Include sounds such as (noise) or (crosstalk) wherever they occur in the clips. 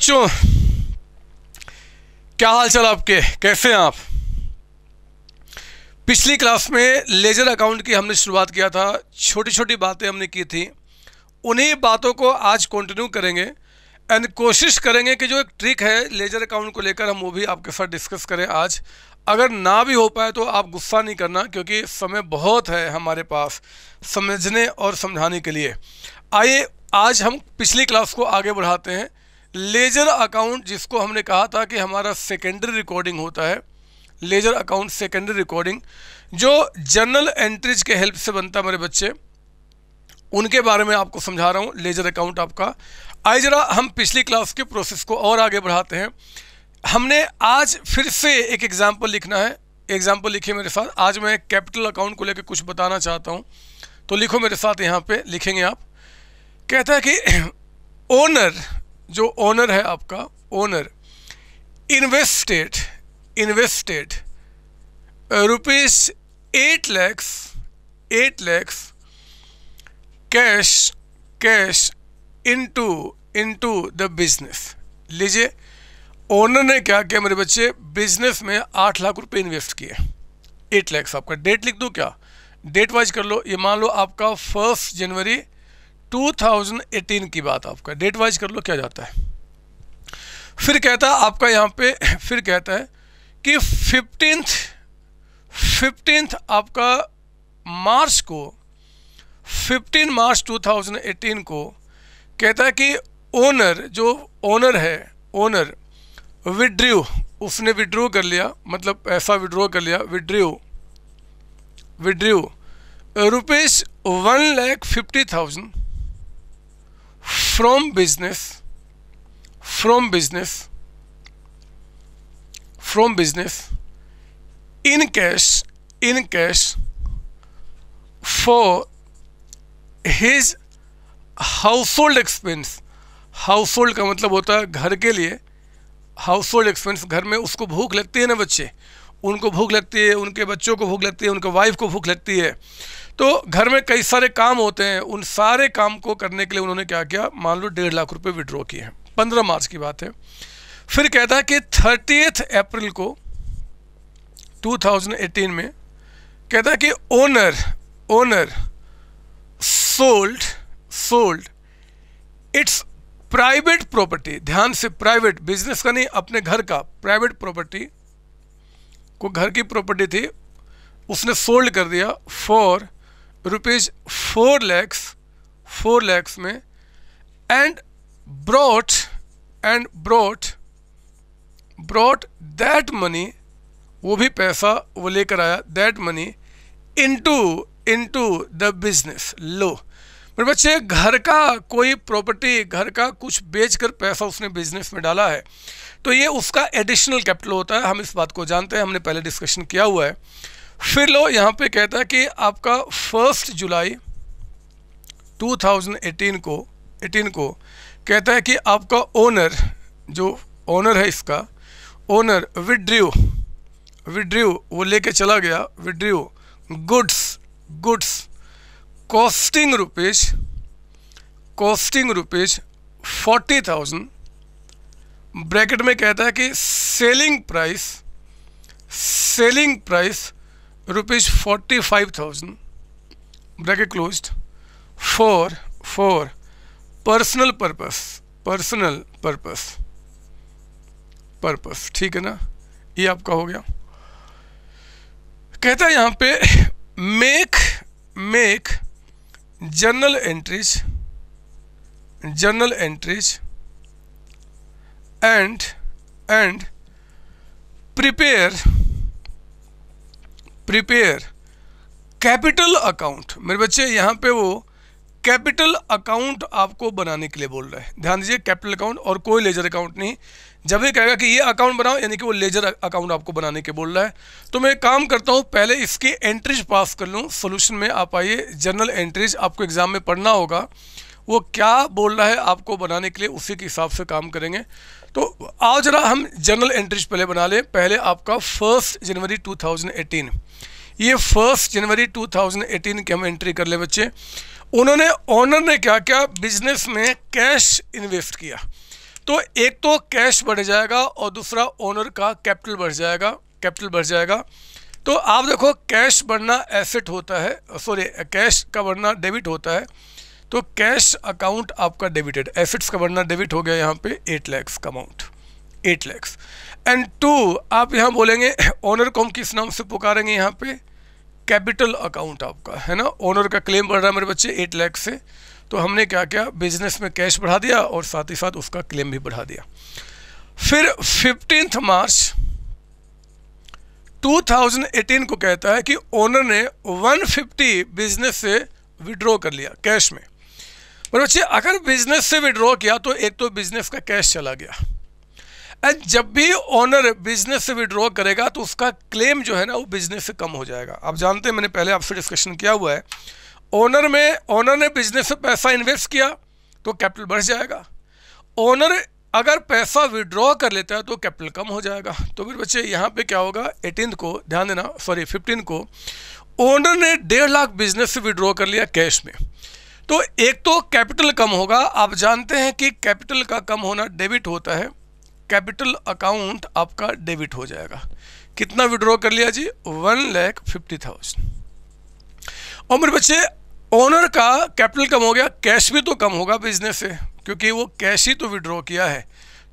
बच्चों क्या हाल चाल आपके कैसे हैं आप पिछली क्लास में लेजर अकाउंट की हमने शुरुआत किया था छोटी छोटी बातें हमने की थी उन्हीं बातों को आज कंटिन्यू करेंगे एंड कोशिश करेंगे कि जो एक ट्रिक है लेजर अकाउंट को लेकर हम वो भी आपके साथ डिस्कस करें आज अगर ना भी हो पाए तो आप गुस्सा नहीं करना क्योंकि समय बहुत है हमारे पास समझने और समझाने के लिए आइए आज हम पिछली क्लास को आगे बढ़ाते हैं लेज़र अकाउंट जिसको हमने कहा था कि हमारा सेकेंडरी रिकॉर्डिंग होता है लेज़र अकाउंट सेकेंडरी रिकॉर्डिंग जो जनरल एंट्रीज के हेल्प से बनता है मेरे बच्चे उनके बारे में आपको समझा रहा हूँ लेज़र अकाउंट आपका आइए ज़रा हम पिछली क्लास के प्रोसेस को और आगे बढ़ाते हैं हमने आज फिर से एक एग्ज़ाम्पल लिखना है एग्ज़ाम्पल लिखिए मेरे साथ आज मैं कैपिटल अकाउंट को लेकर कुछ बताना चाहता हूँ तो लिखो मेरे साथ यहाँ पे लिखेंगे आप कहता है कि ओनर (clears throat) जो ओनर है आपका owner invested invested rupees eight lakhs eight lakhs cash cash into into the business लीजिए ओनर ने क्या किया मेरे बच्चे बिजनेस में आठ लाख रुपए इन्वेस्ट किए एट लैक्स आपका डेट लिख दो क्या डेट वाइज कर लो ये मान लो आपका फर्स्ट जनवरी 2018 की बात आपका डेट वाइज कर लो क्या जाता है फिर कहता है आपका यहाँ पे फिर कहता है कि फिफ्टींथ फिफ्टींथ आपका मार्च को 15 मार्च 2018 को कहता है कि ओनर जो ओनर है ओनर विड्रू उसने विड्रो कर लिया मतलब ऐसा विड्रो कर लिया withdrew withdrew rupees one lakh fifty thousand from business from business from business in cash in cash for his household expense household का मतलब होता है घर के लिए household एक्सपेंस घर में उसको भूख लगती है ना बच्चे उनको भूख लगती है उनके बच्चों को भूख लगती है उनके वाइफ को भूख लगती है तो घर में कई सारे काम होते हैं उन सारे काम को करने के लिए उन्होंने क्या किया मान लो डेढ़ लाख रुपए विड्रॉ किए हैं पंद्रह मार्च की बात है फिर कहता है कि थर्टी अप्रैल को 2018 में कहता है कि owner owner sold sold it's private property ध्यान से प्राइवेट बिजनेस का नहीं अपने घर का प्राइवेट प्रॉपर्टी को घर की प्रॉपर्टी थी उसने सोल्ड कर दिया for rupees four lakhs four lakhs में and brought and brought brought that money वो भी पैसा वो लेकर आया that money into into the business लो मेरे बच्चे घर का कोई प्रॉपर्टी घर का कुछ बेचकर पैसा उसने बिजनेस में डाला है तो ये उसका एडिशनल कैपिटल होता है हम इस बात को जानते हैं हमने पहले डिस्कशन किया हुआ है फिर लो यहाँ पे कहता है कि आपका फर्स्ट जुलाई 2018 को 18 को कहता है कि आपका ओनर जो ओनर है इसका ओनर विड्रियो विड्रियो वो लेके चला गया withdrew goods goods costing rupees costing rupees forty thousand bracket में कहता है कि selling price selling price rupees forty five thousand bracket close for for personal purpose personal purpose purpose ठीक है ना ये आपका हो गया कहता है यहां पे make make general entries general entries and and prepare prepare capital account मेरे बच्चे यहाँ पे वो कैपिटल अकाउंट आपको बनाने के लिए बोल रहा है ध्यान दीजिए कैपिटल अकाउंट और कोई लेजर अकाउंट नहीं जब ये कहेगा कि ये अकाउंट बनाओ यानी कि वो लेजर अकाउंट आपको बनाने के बोल रहा है तो मैं काम करता हूँ पहले इसकी एंट्रीज पास कर लूँ सोल्यूशन में आप आइए जनरल एंट्रीज आपको एग्ज़ाम में पढ़ना होगा वो क्या बोल रहा है आपको बनाने के लिए उसी के हिसाब से काम करेंगे तो आज रहा हम जनरल एंट्रीज पहले बना लें पहले आपका फर्स्ट जनवरी टू ये फर्स्ट जनवरी 2018 के हम एंट्री कर ले बच्चे उन्होंने ऑनर ने क्या क्या बिजनेस में कैश इन्वेस्ट किया तो एक तो कैश बढ़ जाएगा और दूसरा ओनर का कैपिटल बढ़ जाएगा कैपिटल बढ़ जाएगा तो आप देखो कैश बढ़ना एसेट होता है सॉरी कैश का बढ़ना डेबिट होता है तो कैश अकाउंट आपका डेबिटेड एसेट्स का बढ़ना डेबिट हो गया यहाँ पे एट लैक्स का amount eight lakhs and to आप यहाँ बोलेंगे ऑनर को हम किस नाम से पुकारेंगे यहाँ पे कैपिटल अकाउंट आपका है ना ओनर का क्लेम बढ़ रहा है मेरे बच्चे एट लैख से तो हमने क्या क्या बिजनेस में कैश बढ़ा दिया और साथ ही साथ उसका क्लेम भी बढ़ा दिया फिर फिफ्टींथ मार्च 2018 को कहता है कि ओनर ने 150 बिजनेस से विड्रॉ कर लिया कैश में पर बच्चे अगर बिजनेस से विड्रॉ किया तो एक तो बिजनेस का कैश चला गया एंड जब भी ओनर बिजनेस से विड्रॉ करेगा तो उसका क्लेम जो है ना वो बिजनेस से कम हो जाएगा आप जानते हैं मैंने पहले आपसे डिस्कशन किया हुआ है ओनर में ओनर ने बिजनेस से पैसा इन्वेस्ट किया तो कैपिटल बढ़ जाएगा ओनर अगर पैसा विड्रॉ कर लेता है तो कैपिटल कम हो जाएगा तो फिर बच्चे यहाँ पे क्या होगा एटीन को ध्यान देना सॉरी फिफ्टीन को ओनर ने डेढ़ लाख बिजनेस से विड्रॉ कर लिया कैश में तो एक तो कैपिटल कम होगा आप जानते हैं कि कैपिटल का कम होना डेबिट होता है कैपिटल अकाउंट आपका डेबिट हो जाएगा कितना विड्रॉ कर लिया जी वन लैख फिफ्टी थाउजेंड और मेरे बच्चे ओनर का कैपिटल कम हो गया कैश भी तो कम होगा बिजनेस से क्योंकि वो कैश ही तो विड्रॉ किया है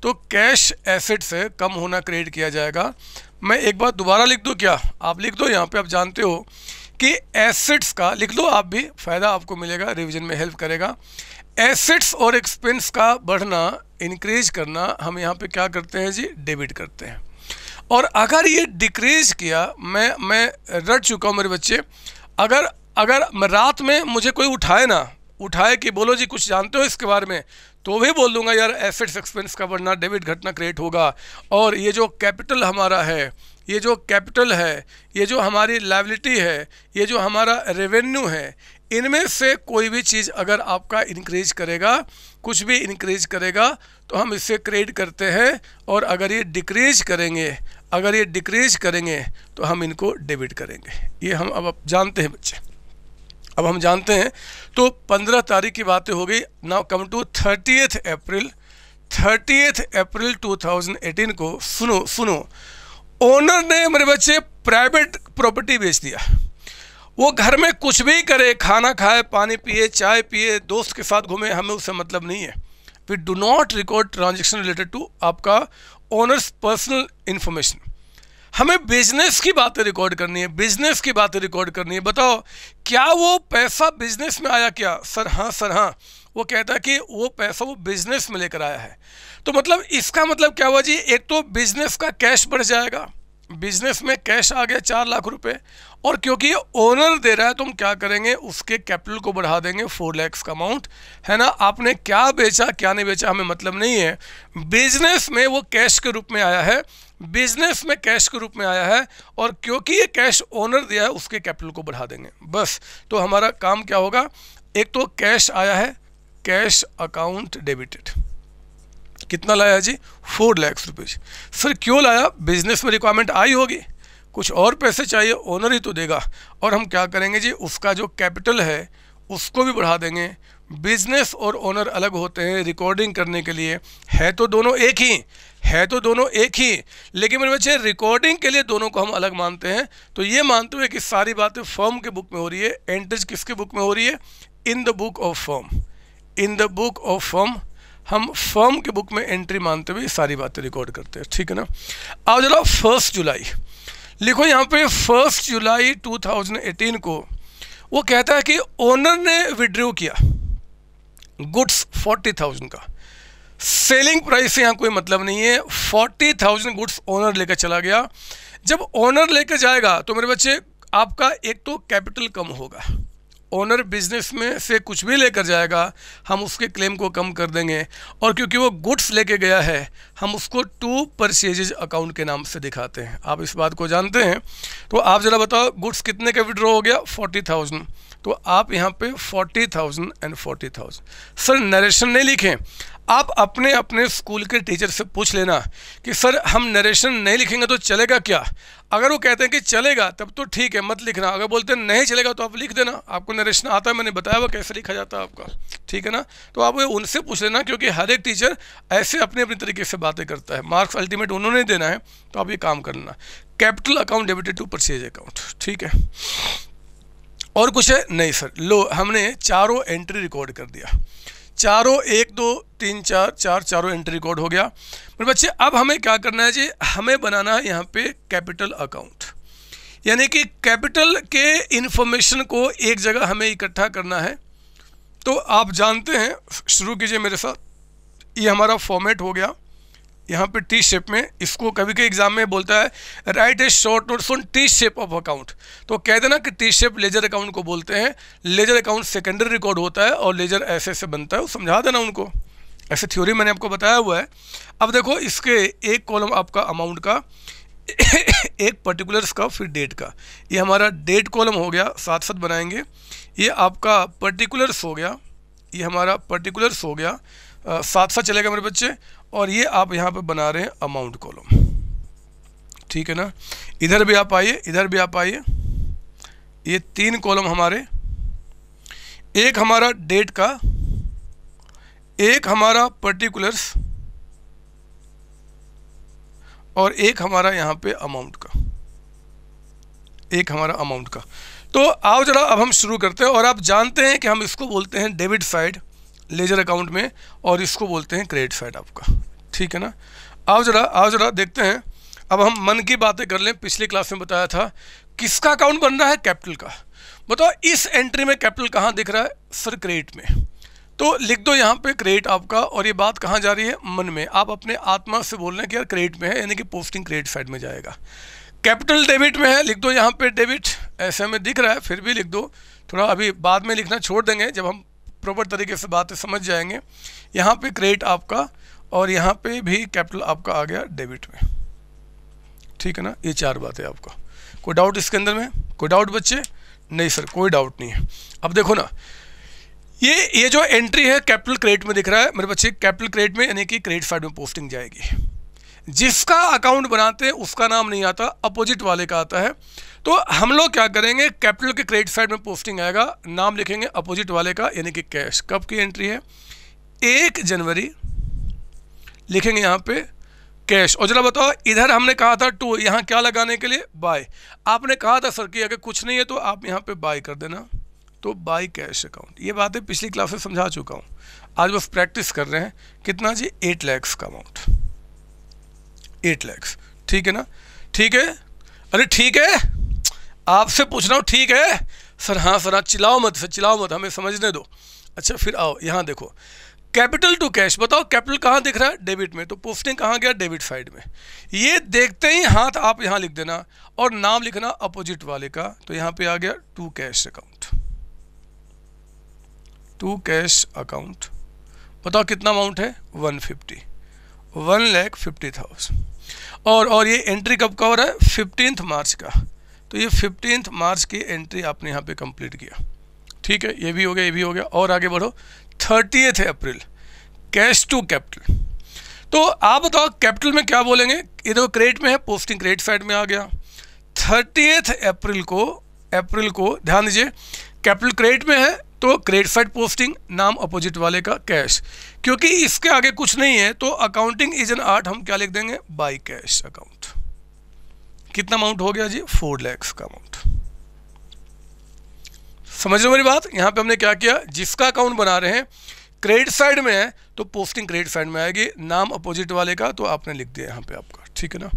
तो कैश एसेट से कम होना क्रिएट किया जाएगा मैं एक बार दोबारा लिख दो क्या आप लिख दो यहाँ पे आप जानते हो कि एसेट्स का लिख दो आप भी फ़ायदा आपको मिलेगा रिवीजन में हेल्प करेगा एसेट्स और एक्सपेंस का बढ़ना इनक्रीज करना हम यहाँ पे क्या करते हैं जी डेबिट करते हैं और अगर ये डिक्रीज किया मैं मैं रट चुका हूँ मेरे बच्चे अगर अगर रात में मुझे कोई उठाए ना उठाए कि बोलो जी कुछ जानते हो इसके बारे में तो भी बोल दूंगा यार एसेट्स एक्सपेंस का बढ़ना डेबिट घटना क्रिएट होगा और ये जो कैपिटल हमारा है ये जो कैपिटल है ये जो हमारी लाइबिलिटी है ये जो हमारा रेवेन्यू है इनमें से कोई भी चीज़ अगर आपका इंक्रीज करेगा कुछ भी इनक्रीज करेगा तो हम इससे क्रेड करते हैं और अगर ये डिक्रीज करेंगे अगर ये डिक्रीज करेंगे तो हम इनको डेबिट करेंगे ये हम अब जानते हैं बच्चे अब हम जानते हैं तो पंद्रह तारीख की बातें हो गई now come to thirty April thirty April 2018 को सुनो सुनो ओनर ने मेरे बच्चे प्राइवेट प्रॉपर्टी बेच दिया वो घर में कुछ भी करे खाना खाए पानी पिए चाय पिए दोस्त के साथ घूमे हमें उससे मतलब नहीं है we do not record transaction related to आपका ओनर्स पर्सनल इन्फॉर्मेशन हमें बिजनेस की बातें रिकॉर्ड करनी है बिजनेस की बातें रिकॉर्ड करनी है बताओ क्या वो पैसा बिजनेस में आया क्या सर हाँ सर हाँ वो कहता है कि वो पैसा वो बिजनेस में लेकर आया है तो मतलब इसका मतलब क्या हुआ जी एक तो बिजनेस का कैश बढ़ जाएगा बिजनेस में कैश आ गया चार लाख रुपए और क्योंकि ओनर दे रहा है तुम तो क्या करेंगे उसके कैपिटल को बढ़ा देंगे फोर लैक्स का अमाउंट है ना आपने क्या बेचा क्या नहीं बेचा हमें मतलब नहीं है बिजनेस में वो कैश के रूप में आया है बिजनेस में कैश के रूप में आया है और क्योंकि ये कैश ओनर दिया है उसके कैपिटल को बढ़ा देंगे बस तो हमारा काम क्या होगा एक तो कैश आया है कैश अकाउंट डेबिटेड कितना लाया जी फोर लैक्स रुपीज़ सर क्यों लाया बिजनेस में रिक्वायरमेंट आई होगी कुछ और पैसे चाहिए ओनर ही तो देगा और हम क्या करेंगे जी उसका जो कैपिटल है उसको भी बढ़ा देंगे बिजनेस और ओनर अलग होते हैं रिकॉर्डिंग करने के लिए है तो दोनों एक ही है तो दोनों एक ही लेकिन मेरे बच्चे रिकॉर्डिंग के लिए दोनों को हम अलग मानते हैं तो ये मानते हुए कि सारी बातें फॉर्म के बुक में हो रही है एंट्रीज किसके बुक में हो रही है in the book of form in the book of form हम फॉर्म के बुक में एंट्री मानते हुए सारी बातें रिकॉर्ड करते हैं ठीक है ना अब जरा फर्स्ट जुलाई लिखो यहाँ पे फर्स्ट जुलाई 2018 को वो कहता है कि ओनर ने विड्रो किया गुड्स 40,000 का सेलिंग प्राइस से यहाँ कोई मतलब नहीं है 40,000 गुड्स ओनर लेकर चला गया जब ओनर लेकर जाएगा तो मेरे बच्चे आपका एक तो कैपिटल कम होगा ओनर बिजनेस में से कुछ भी लेकर जाएगा हम उसके क्लेम को कम कर देंगे और क्योंकि वो गुड्स लेके गया है हम उसको टू परचेजेज अकाउंट के नाम से दिखाते हैं आप इस बात को जानते हैं तो आप ज़रा बताओ गुड्स कितने का विड्रॉ हो गया फोर्टी थाउजेंड तो आप यहाँ पे forty thousand and forty thousand sir narration नहीं लिखें आप अपने अपने स्कूल के टीचर से पूछ लेना कि सर हम नरेशन नहीं लिखेंगे तो चलेगा क्या अगर वो कहते हैं कि चलेगा तब तो ठीक है मत लिखना अगर बोलते हैं नहीं चलेगा तो आप लिख देना आपको नरेशन आता है मैंने बताया हुआ कैसे लिखा जाता है आपका ठीक है ना तो आप उनसे पूछ लेना क्योंकि हर एक टीचर ऐसे अपने अपने तरीके से बातें करता है मार्क्स अल्टीमेट उन्होंने देना है तो आप ये काम करना capital account debited to purchase account ठीक है और कुछ है नहीं सर लो हमने चारों एंट्री रिकॉर्ड कर दिया चारों एक दो तीन चार चार चारों एंट्री कोड हो गया मेरे बच्चे अब हमें क्या करना है जी हमें बनाना है यहाँ पे कैपिटल अकाउंट यानी कि कैपिटल के इन्फॉर्मेशन को एक जगह हमें इकट्ठा करना है तो आप जानते हैं शुरू कीजिए मेरे साथ ये हमारा फॉर्मेट हो गया यहाँ पे टी शेप में इसको कभी कभी एग्जाम में बोलता है write a short note on T shape of account तो कह देना कि टी शेप लेजर अकाउंट को बोलते हैं लेजर अकाउंट सेकेंडरी रिकॉर्ड होता है और लेजर ऐसे ऐसे बनता है समझा देना उनको ऐसे थ्योरी मैंने आपको बताया हुआ है अब देखो इसके एक कॉलम आपका अमाउंट का (coughs) एक पर्टिकुलर्स का फिर डेट का ये हमारा डेट कॉलम हो गया साथ साथ बनाएंगे ये आपका पर्टिकुलर्स हो गया ये हमारा पर्टिकुलर्स हो गया साथ साथ चलेगा मेरे बच्चे और ये आप यहाँ पर बना रहे हैं अमाउंट कॉलम ठीक है ना इधर भी आप आइए इधर भी आप आइए ये तीन कॉलम हमारे एक हमारा डेट का एक हमारा पर्टिकुलर्स और एक हमारा यहाँ पे अमाउंट का एक हमारा अमाउंट का तो आओ जरा अब हम शुरू करते हैं और आप जानते हैं कि हम इसको बोलते हैं डेबिट साइड लेजर अकाउंट में और इसको बोलते हैं क्रेडिट साइड आपका ठीक है ना आओ जरा आओ जरा देखते हैं अब हम मन की बातें कर लें पिछले क्लास में बताया था किसका अकाउंट बन रहा है कैपिटल का बताओ इस एंट्री में कैपिटल कहाँ दिख रहा है सर क्रेडिट में तो लिख दो यहाँ पे क्रेडिट आपका और ये बात कहाँ जा रही है मन में आप अपने आत्मा से बोल रहे हैं कि यार क्रेडिट में है यानी कि पोस्टिंग क्रेडिट साइड में जाएगा कैपिटल डेबिट में है लिख दो यहाँ पे डेबिट ऐसे में दिख रहा है फिर भी लिख दो थोड़ा अभी बाद में लिखना छोड़ देंगे जब हम प्रॉपर तरीके से बातें समझ जाएंगे यहाँ पे क्रेडिट आपका और यहाँ पे भी कैपिटल आपका आ गया डेबिट में ठीक है ना ये चार बातें आपका कोई डाउट इसके अंदर में कोई डाउट बच्चे नहीं सर कोई डाउट नहीं है अब देखो ना ये ये जो एंट्री है कैपिटल क्रेडिट में दिख रहा है मेरे बच्चे कैपिटल क्रेडिट में यानी कि क्रेडिट साइड में पोस्टिंग जाएगी जिसका अकाउंट बनाते हैं उसका नाम नहीं आता अपोजिट वाले का आता है तो हम लोग क्या करेंगे कैपिटल के क्रेडिट साइड में पोस्टिंग आएगा नाम लिखेंगे अपोजिट वाले का यानी कि कैश कब की एंट्री है एक जनवरी लिखेंगे यहाँ पे कैश और जरा बताओ इधर हमने कहा था टू यहाँ क्या लगाने के लिए बाय आपने कहा था सर कि अगर कुछ नहीं है तो आप यहाँ पे बाय कर देना तो बाय कैश अकाउंट ये बातें पिछली क्लास में समझा चुका हूँ आज बस प्रैक्टिस कर रहे हैं कितना जी एट लैक्स का अमाउंट एट लैक्स ठीक है ना ठीक है अरे ठीक है आपसे पूछ रहा हूँ ठीक है सर हाँ सर हाँ चिलाओ मत सर चिलाओ मत हमें समझने दो अच्छा फिर आओ यहाँ देखो कैपिटल टू कैश बताओ कैपिटल कहाँ दिख रहा है डेबिट में तो पोस्टिंग कहाँ गया डेबिट साइड में ये देखते ही हाथ आप यहाँ लिख देना और नाम लिखना अपोजिट वाले का तो यहाँ पे आ गया to cash account to cash account बताओ कितना अमाउंट है 150 वन लैख फिफ्टी थाउजेंड और और ये एंट्री कब का हो रहा है फिफ्टींथ मार्च का तो ये फिफ्टींथ मार्च की एंट्री आपने यहाँ पे कंप्लीट किया ठीक है ये भी हो गया ये भी हो गया और आगे बढ़ो thirtieth April cash to capital तो आप बताओ कैपिटल में क्या बोलेंगे ये देखो क्रेडिट में है पोस्टिंग क्रेडिट साइड में आ गया थर्टीथ अप्रैल को अप्रैल को ध्यान दीजिए कैपिटल क्रेडिट में है तो क्रेडिट साइड पोस्टिंग नाम अपोजिट वाले का कैश क्योंकि इसके आगे कुछ नहीं है तो अकाउंटिंग इज एन आर्ट हम क्या लिख देंगे बाई कैश अकाउंट कितना अमाउंट हो गया जी फोर लैक्स का अमाउंट समझ लो मेरी बात यहां पे हमने क्या किया जिसका अकाउंट बना रहे हैं क्रेडिट साइड में है तो पोस्टिंग क्रेडिट साइड में आएगी नाम अपोजिट वाले का तो आपने लिख दिया यहां पे आपका ठीक है ना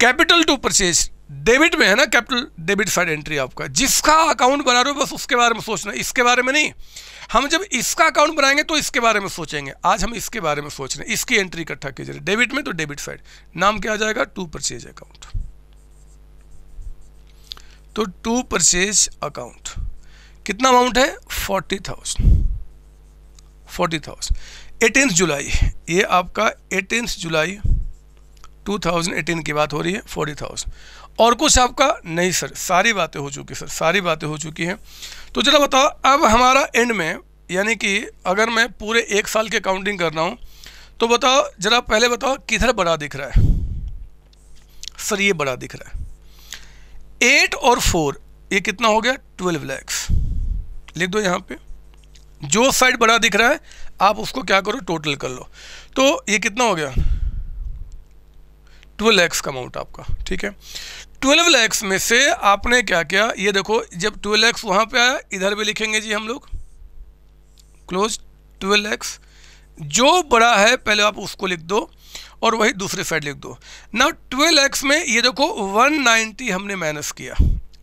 कैपिटल टू परचेज डेबिट में है ना कैपिटल डेबिट साइड एंट्री आपका जिसका अकाउंट बना रहे हो बस उसके बारे में सोचना इसके बारे में नहीं हम जब इसका अकाउंट बनाएंगे तो इसके बारे में सोचेंगे आज हम इसके बारे में सोच रहे हैं इसकी एंट्री इकट्ठा कीजिए डेबिट में तो डेबिट साइड नाम क्या आ जाएगा टू परचेज अकाउंट तो टू परचेज अकाउंट कितना अमाउंट है forty thousand forty thousand eighteen July ये आपका एटीन जुलाई 2018 की बात हो रही है 40,000 और कुछ आपका नहीं सर सारी बातें हो चुकी सर सारी बातें हो चुकी हैं तो जरा बताओ अब हमारा एंड में यानी कि अगर मैं पूरे एक साल के काउंटिंग कर रहा हूँ तो बताओ जरा पहले बताओ किधर बड़ा दिख रहा है सर ये बड़ा दिख रहा है एट और फोर ये कितना हो गया ट्वेल्व लैक्स लिख दो यहाँ पे जो साइड बड़ा दिख रहा है आप उसको क्या करो टोटल कर लो तो ये कितना हो गया ट्वेल्व लैक्स का अमाउंट आपका ठीक है ट्वेल्व लैक्स में से आपने क्या किया ये देखो जब ट्वेल्व लैक्स वहाँ पे आया इधर भी लिखेंगे जी हम लोग क्लोज ट्वेल्व लैक्स जो बड़ा है पहले आप उसको लिख दो और वही दूसरी साइड लिख दो ना ट्वेल्व लैक्स में ये देखो वन हमने माइनस किया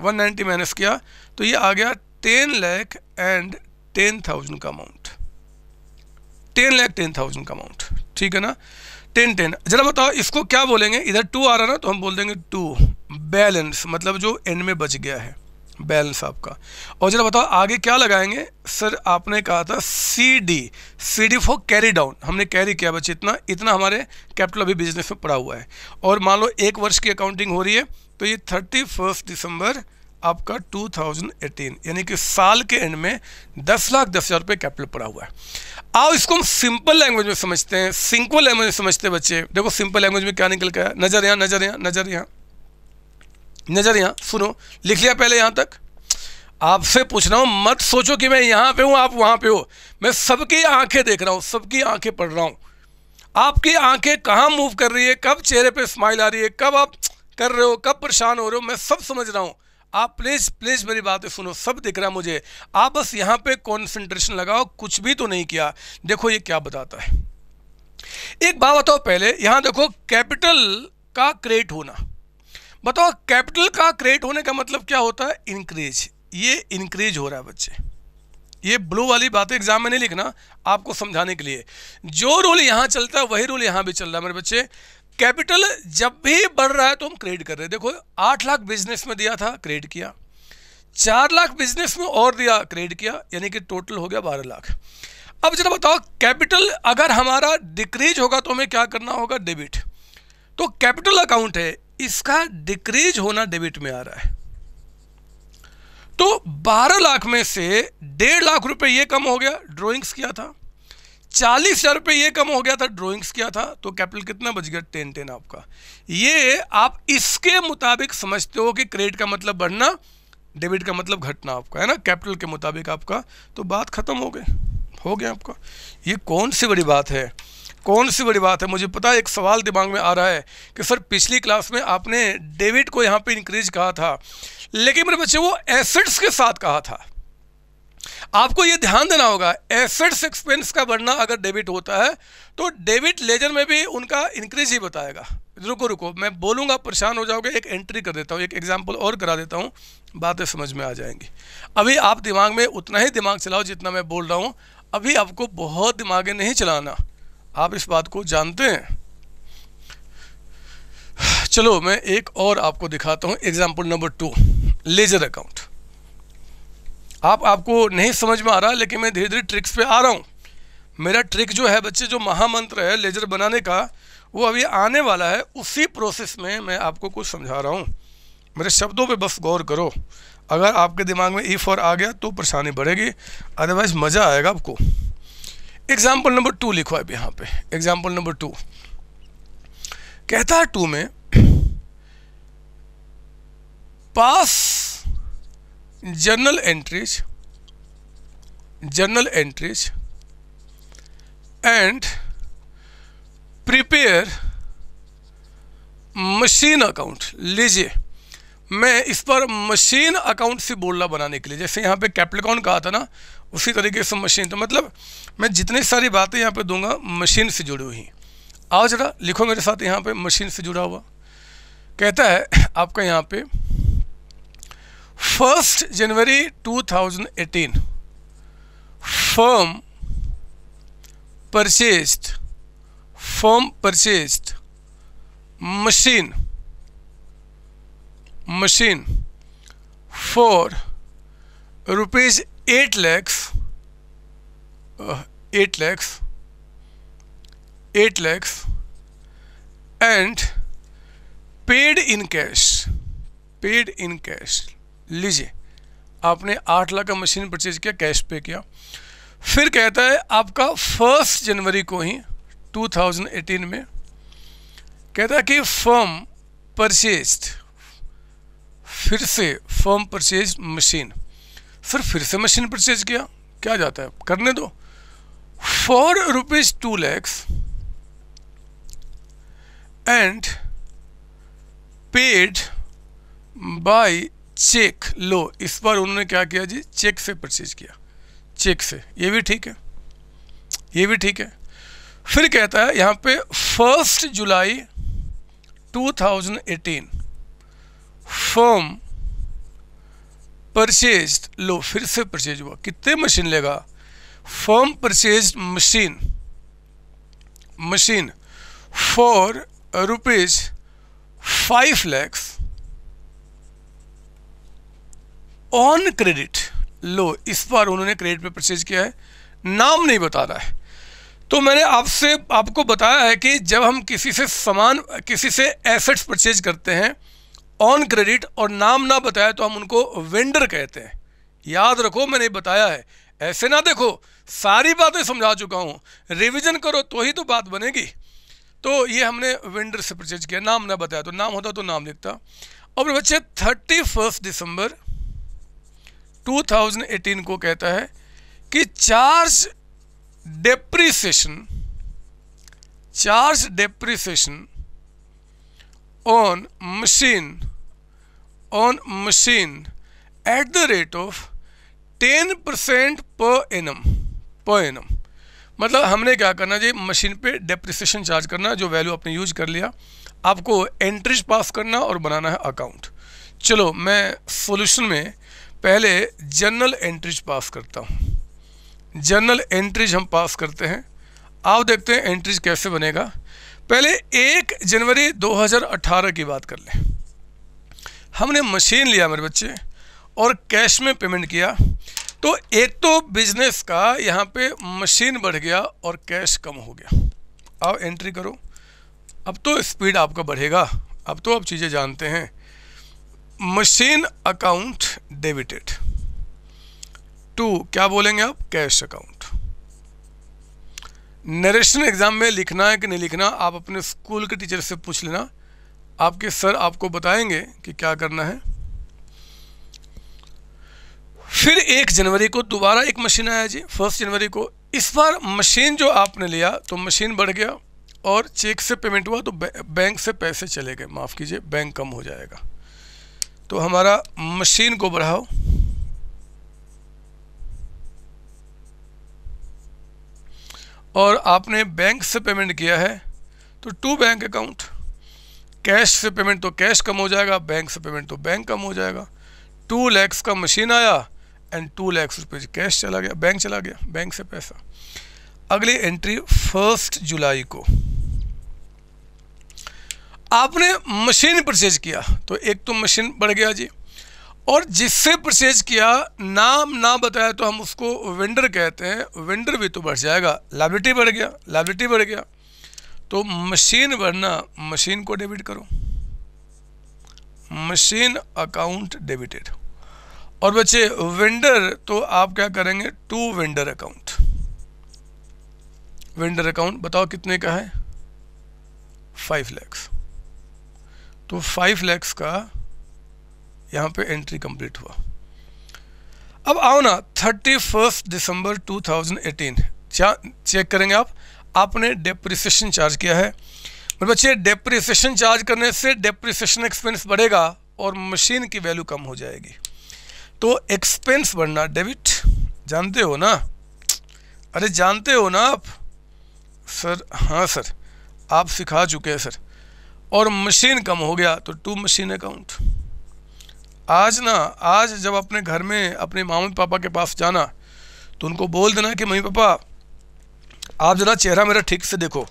वन माइनस किया तो ये आ गया टेन लैख एंड टेन का amount ten lakh ten thousand का अमाउंट ठीक है ना टेन टेन जरा बताओ इसको क्या बोलेंगे इधर टू आ रहा ना तो हम बोल देंगे टू बैलेंस मतलब जो एंड में बच गया है बैलेंस आपका और जरा बताओ आगे क्या लगाएंगे सर आपने कहा था C D C D for carry down हमने कैरी किया बच्चे इतना इतना हमारे कैपिटल अभी बिजनेस में पड़ा हुआ है और मान लो एक वर्ष की अकाउंटिंग हो रही है तो ये थर्टी फर्स्ट दिसंबर आपका 2018 यानी कि साल के एंड में दस लाख दस हज़ार रुपये कैपिटल पड़ा हुआ है आओ इसको हम सिंपल लैंग्वेज में समझते हैं सिंपल लैंग्वेज में समझते हैं बच्चे देखो सिंपल लैंग्वेज में क्या निकल गया नज़र यहाँ नज़र यहाँ नज़र यहाँ नज़र यहाँ सुनो लिख लिया पहले यहाँ तक आपसे पूछ रहा हूँ मत सोचो कि मैं यहाँ पे हूँ आप वहाँ पे हो मैं सबकी आंखें देख रहा हूँ सबकी आंखें पढ़ रहा हूँ आपकी आंखें कहाँ मूव कर रही है कब चेहरे पे स्माइल आ रही है कब आप कर रहे हो कब परेशान हो रहे हो मैं सब समझ रहा हूँ आप प्लीज़ प्लीज़ मेरी बात सुनो सब दिख रहा मुझे आप बस यहाँ पे कॉन्सेंट्रेशन लगाओ कुछ भी तो नहीं किया देखो ये क्या बताता है एक बात बताओ पहले यहाँ देखो कैपिटल का क्रिएट होना बताओ कैपिटल का क्रिएट होने का मतलब क्या होता है इंक्रीज ये इंक्रीज हो रहा है बच्चे ये ब्लू वाली बातें एग्जाम में नहीं लिखना आपको समझाने के लिए जो रूल यहाँ चलता है वही रूल यहाँ भी चल रहा है मेरे बच्चे कैपिटल जब भी बढ़ रहा है तो हम क्रेडिट कर रहे हैं देखो आठ लाख बिजनेस में दिया था क्रेडिट किया चार लाख बिजनेस में और दिया क्रेडिट किया यानी कि टोटल हो गया बारह लाख अब जरा बताओ कैपिटल अगर हमारा डिक्रीज होगा तो हमें क्या करना होगा डेबिट तो कैपिटल अकाउंट है इसका डिक्रीज होना डेबिट में आ रहा है तो 12 लाख में से डेढ़ लाख रुपए ये कम हो गया ड्रॉइंग्स किया था चालीस हजार रुपये ये कम हो गया था ड्रॉइंग्स किया था तो कैपिटल कितना बच गया टेन टेन आपका ये आप इसके मुताबिक समझते हो कि क्रेडिट का मतलब बढ़ना डेबिट का मतलब घटना आपका है ना कैपिटल के मुताबिक आपका तो बात खत्म हो गई हो गया आपका ये कौन सी बड़ी बात है कौन सी बड़ी बात है मुझे पता है एक सवाल दिमाग में आ रहा है कि सर पिछली क्लास में आपने डेबिट को यहाँ पे इंक्रीज कहा था लेकिन मेरे बच्चे वो एसेट्स के साथ कहा था आपको यह ध्यान देना होगा एसेट्स एक्सपेंस का बढ़ना अगर डेबिट होता है तो डेबिट लेजर में भी उनका इंक्रीज ही बताएगा रुको रुको मैं बोलूंगा परेशान हो जाओगे एक एंट्री कर देता हूँ एक एग्जाम्पल और करा देता हूँ बातें समझ में आ जाएंगी अभी आप दिमाग में उतना ही दिमाग चलाओ जितना मैं बोल रहा हूँ अभी आपको बहुत दिमागे नहीं चलाना आप इस बात को जानते हैं चलो मैं एक और आपको दिखाता हूँ example number two ledger account आप आपको नहीं समझ में आ रहा लेकिन मैं धीरे धीरे ट्रिक्स पे आ रहा हूँ मेरा ट्रिक जो है बच्चे जो महामंत्र है लेजर बनाने का वो अभी आने वाला है उसी प्रोसेस में मैं आपको कुछ समझा रहा हूँ मेरे शब्दों पे बस गौर करो अगर आपके दिमाग में ई e फॉर आ गया तो परेशानी बढ़ेगी अदरवाइज मज़ा आएगा आपको एग्ज़ाम्पल नंबर टू लिखो आप यहाँ पे एग्ज़ाम्पल नंबर टू कहता है टू में pass journal entries journal entries and prepare machine account लीजिए मैं इस पर मशीन अकाउंट से बोल रहा बनाने के लिए जैसे यहाँ पे कैप्लिकॉन कहा था ना उसी तरीके से मशीन तो मतलब मैं जितनी सारी बातें यहाँ पे दूंगा मशीन से जुड़ी हुई आओ जरा लिखो मेरे साथ यहाँ पे मशीन से जुड़ा हुआ कहता है आपका यहाँ पे 1st January 2018 firm purchased firm purchased machine machine for rupees 8 lakhs uh, 8 lakhs 8 lakhs and paid in cash paid in cash लीजिए आपने आठ लाख का मशीन परचेज किया कैश पे किया फिर कहता है आपका फर्स्ट जनवरी को ही 2018 में कहता है कि फर्म परचेज फिर से फर्म परचेज मशीन फिर फिर से मशीन परचेज किया क्या जाता है करने दो four rupees two lakhs and paid by cheque लो इस बार उन्होंने क्या किया जी चेक से परचेज किया चेक से ये भी ठीक है ये भी ठीक है फिर कहता है यहाँ पे फर्स्ट जुलाई 2018 फर्म परचेज लो फिर से परचेज हुआ कितने मशीन लेगा firm purchase machine machine for rupees five lakhs on credit लो इस बार उन्होंने क्रेडिट पे परचेज किया है नाम नहीं बता रहा है तो मैंने आपसे आपको बताया है कि जब हम किसी से सामान किसी से एसेट्स परचेज करते हैं ऑन क्रेडिट और नाम ना बताया तो हम उनको वेंडर कहते हैं याद रखो मैंने बताया है ऐसे ना देखो सारी बातें समझा चुका हूँ रिविज़न करो तो ही तो बात बनेगी तो ये हमने वेंडर से परचेज किया नाम ना बताया तो नाम होता तो नाम लिखता और बच्चे थर्टी फर्स्ट दिसंबर 2018 को कहता है कि charge depreciation charge depreciation on machine on machine at the rate of 10 percent per annum per annum मतलब हमने क्या करना जी मशीन पे डेप्रिसिएशन चार्ज करना जो वैल्यू आपने यूज कर लिया आपको एंट्रीज पास करना और बनाना है अकाउंट चलो मैं सॉल्यूशन में पहले जनरल एंट्रीज पास करता हूँ जनरल एंट्रीज हम पास करते हैं आप देखते हैं एंट्रीज कैसे बनेगा पहले एक जनवरी 2018 की बात कर लें हमने मशीन लिया मेरे बच्चे और कैश में पेमेंट किया तो एक तो बिजनेस का यहाँ पे मशीन बढ़ गया और कैश कम हो गया आओ एंट्री करो अब तो स्पीड आपका बढ़ेगा अब तो आप चीज़ें जानते हैं मशीन अकाउंट डेबिटेड टू क्या बोलेंगे आप कैश अकाउंट नरेशन एग्जाम में लिखना है कि नहीं लिखना आप अपने स्कूल के टीचर से पूछ लेना आपके सर आपको बताएंगे कि क्या करना है फिर एक जनवरी को दोबारा एक मशीन आया जी फर्स्ट जनवरी को इस बार मशीन जो आपने लिया तो मशीन बढ़ गया और चेक से पेमेंट हुआ तो बैंक से पैसे चले गए माफ़ कीजिए बैंक कम हो जाएगा तो हमारा मशीन को बढ़ाओ और आपने बैंक से पेमेंट किया है तो टू बैंक अकाउंट कैश से पेमेंट तो कैश कम हो जाएगा बैंक से पेमेंट तो बैंक कम हो जाएगा टू लैक्स का मशीन आया and two lakhs rupees cash चला गया बैंक चला गया बैंक से पैसा अगली एंट्री फर्स्ट जुलाई को आपने मशीन परचेज किया तो एक तो मशीन बढ़ गया जी और जिससे परचेज किया नाम ना बताया तो हम उसको वेंडर कहते हैं वेंडर भी तो बढ़ जाएगा लाइब्रेटी बढ़ गया लाइब्रेटी बढ़ गया तो मशीन बढ़ना मशीन को डेबिट करो मशीन अकाउंट डेबिटेड और बच्चे वेंडर तो आप क्या करेंगे to vendor account vendor account बताओ कितने का है फाइव लैक्स तो फाइव लैक्स का यहाँ पे एंट्री कंप्लीट हुआ अब आओ ना थर्टी फर्स्ट दिसंबर 2018 चेक करेंगे आप आपने डेप्रिसिएशन चार्ज किया है मेरे बच्चे डेप्रिसिएशन चार्ज करने से डेप्रिसिएशन एक्सपेंस बढ़ेगा और मशीन की वैल्यू कम हो जाएगी तो एक्सपेंस बढ़ना डेबिट जानते हो ना अरे जानते हो ना आप सर हाँ सर आप सिखा चुके हैं सर और मशीन कम हो गया तो टू मशीन अकाउंट आज ना आज जब अपने घर में अपने मामी पापा के पास जाना तो उनको बोल देना कि मम्मी पापा आप ज़रा चेहरा मेरा ठीक से देखो